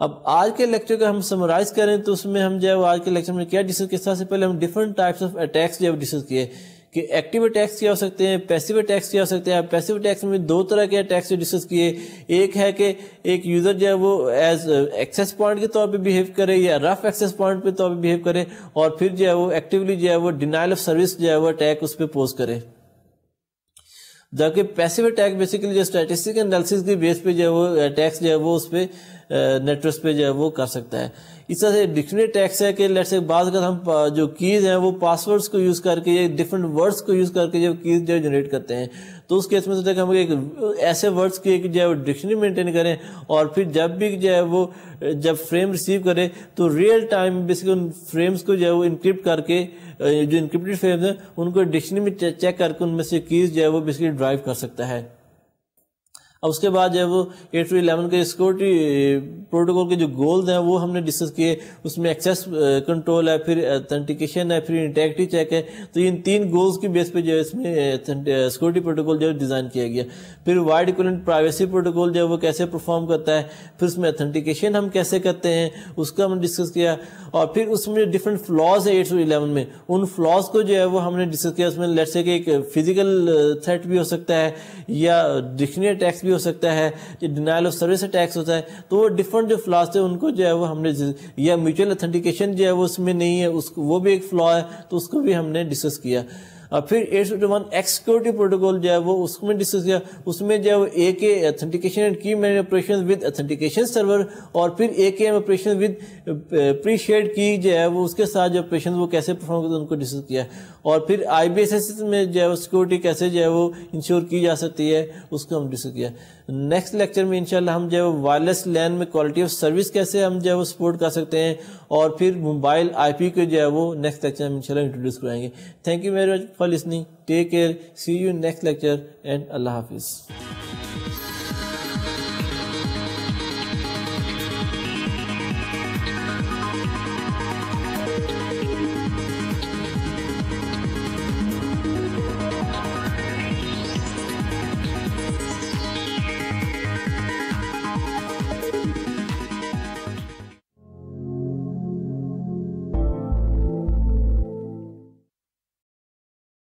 अब आज के लेक्चर का हम समराइज करें तो उसमें हम जो है आज के लेक्चर में क्या डिस्कस किस तरह से पहले हम डिफरेंट टाइप्स ऑफ अटैक्स जो डिस्कस किए कि एक्टिव टैक्स क्या हो सकते हैं पैसिव टैक्स क्या हो सकते हैं पैसिव टैक्स में दो तरह के टैक्स डिस्कस किए एक है कि एक यूज़र जो है वो एज एक्सेस पॉइंट के तौर पे बिहेव करे या रफ एक्सेस पॉइंट पे तौर पे बिहेव करे और फिर जो है वो एक्टिवली जो है वो डिनाइल ऑफ सर्विस जो है वो अटैक उस पर पोज करे जबकि पैसिव अटैक बेसिकली जो स्टैटिस्टिक एनालिसिस के बेस पे जो है वो अटैक्स जो है वो उस पर नेटवर्क uh, पे जो है वो कर सकता है इस तरह से डिक्शनरी टैक्स है कि लेट से बाद अगर हम जो कीज़ हैं वो पासवर्ड्स को यूज़ करके या डिफरेंट वर्ड्स को यूज़ करके जब कीज़ जो जनरेट करते हैं तो उस केस में सोचते हैं कि हम एक ऐसे वर्ड्स की एक जो है वो डिक्शनरी मेंटेन करें और फिर जब भी जो है वो जब फ्रेम रिसीव करें तो रियल टाइम बेसिकली उन फ्रेम्स को जो है वो इनक्रिप्ट करके जो इनक्रिप्टेड फ्रेम्स हैं उनको डिक्शनरी में चेक करके उनमें से कीज़ जो है वो बेसिकली ड्राइव कर सकता है अब उसके बाद जो है वो एट टू इलेवन के सिक्योरिटी प्रोटोकॉल eh, के जो गोल्स हैं वो हमने डिस्कस किए उसमें एक्सेस कंट्रोल eh, है फिर अथेंटिकेशन है फिर इंटेक्टिव चेक है तो इन तीन गोल्स की बेस पे जो है इसमें सिक्योरिटी eh, प्रोटोकॉल जो है डिज़ाइन किया गया फिर वाइड इक्वलेंट प्राइवेसी प्रोटोकॉल जो है वो कैसे परफॉर्म करता है फिर उसमें अथेंटिकेशन हम कैसे करते हैं उसका हमने डिस्कस किया और फिर उसमें जो डिफरेंट फ्लॉज है एट टू इलेवन में उन फ्लॉज को जो है वो हमने डिस्कस किया उसमें लेट्स से कि एक फिजिकल थ्रेट भी हो सकता है या डिक्शनरी अटैक्स भी भी हो सकता है ये डिनाइल ऑफ सर्विस अटैक्स होता है तो वो डिफरेंट जो फ्लॉज थे उनको जो है वो हमने या म्यूचुअल अथेंटिकेशन जो है वो उसमें नहीं है उसको वो भी एक फ्लॉ है तो उसको भी हमने डिस्कस किया और फिर eight fifty one X security protocol जो है वो उसमें डिस्कस किया उसमें जो है वो A K authentication and key main operation with authentication server और फिर A K M operation with pre shared key जो है वो उसके साथ जो ऑपरेशन वो कैसे परफॉर्म करते उनको डिस्कस किया और फिर आई बी में जो है वो सिक्योरिटी कैसे जो है वो इंश्योर की जा सकती है उसको हम डिस्कस किया नेक्स्ट लेक्चर में इंशाल्लाह हम जो है वायरलेस लैन में क्वालिटी ऑफ सर्विस कैसे हम जो है वो सपोर्ट कर सकते हैं और फिर मोबाइल आईपी को जो है वो नेक्स्ट लेक्चर में इंशाल्लाह इंट्रोड्यूस कराएंगे thank you very much for listening take care see you next lecture and अल्लाह हाफिज़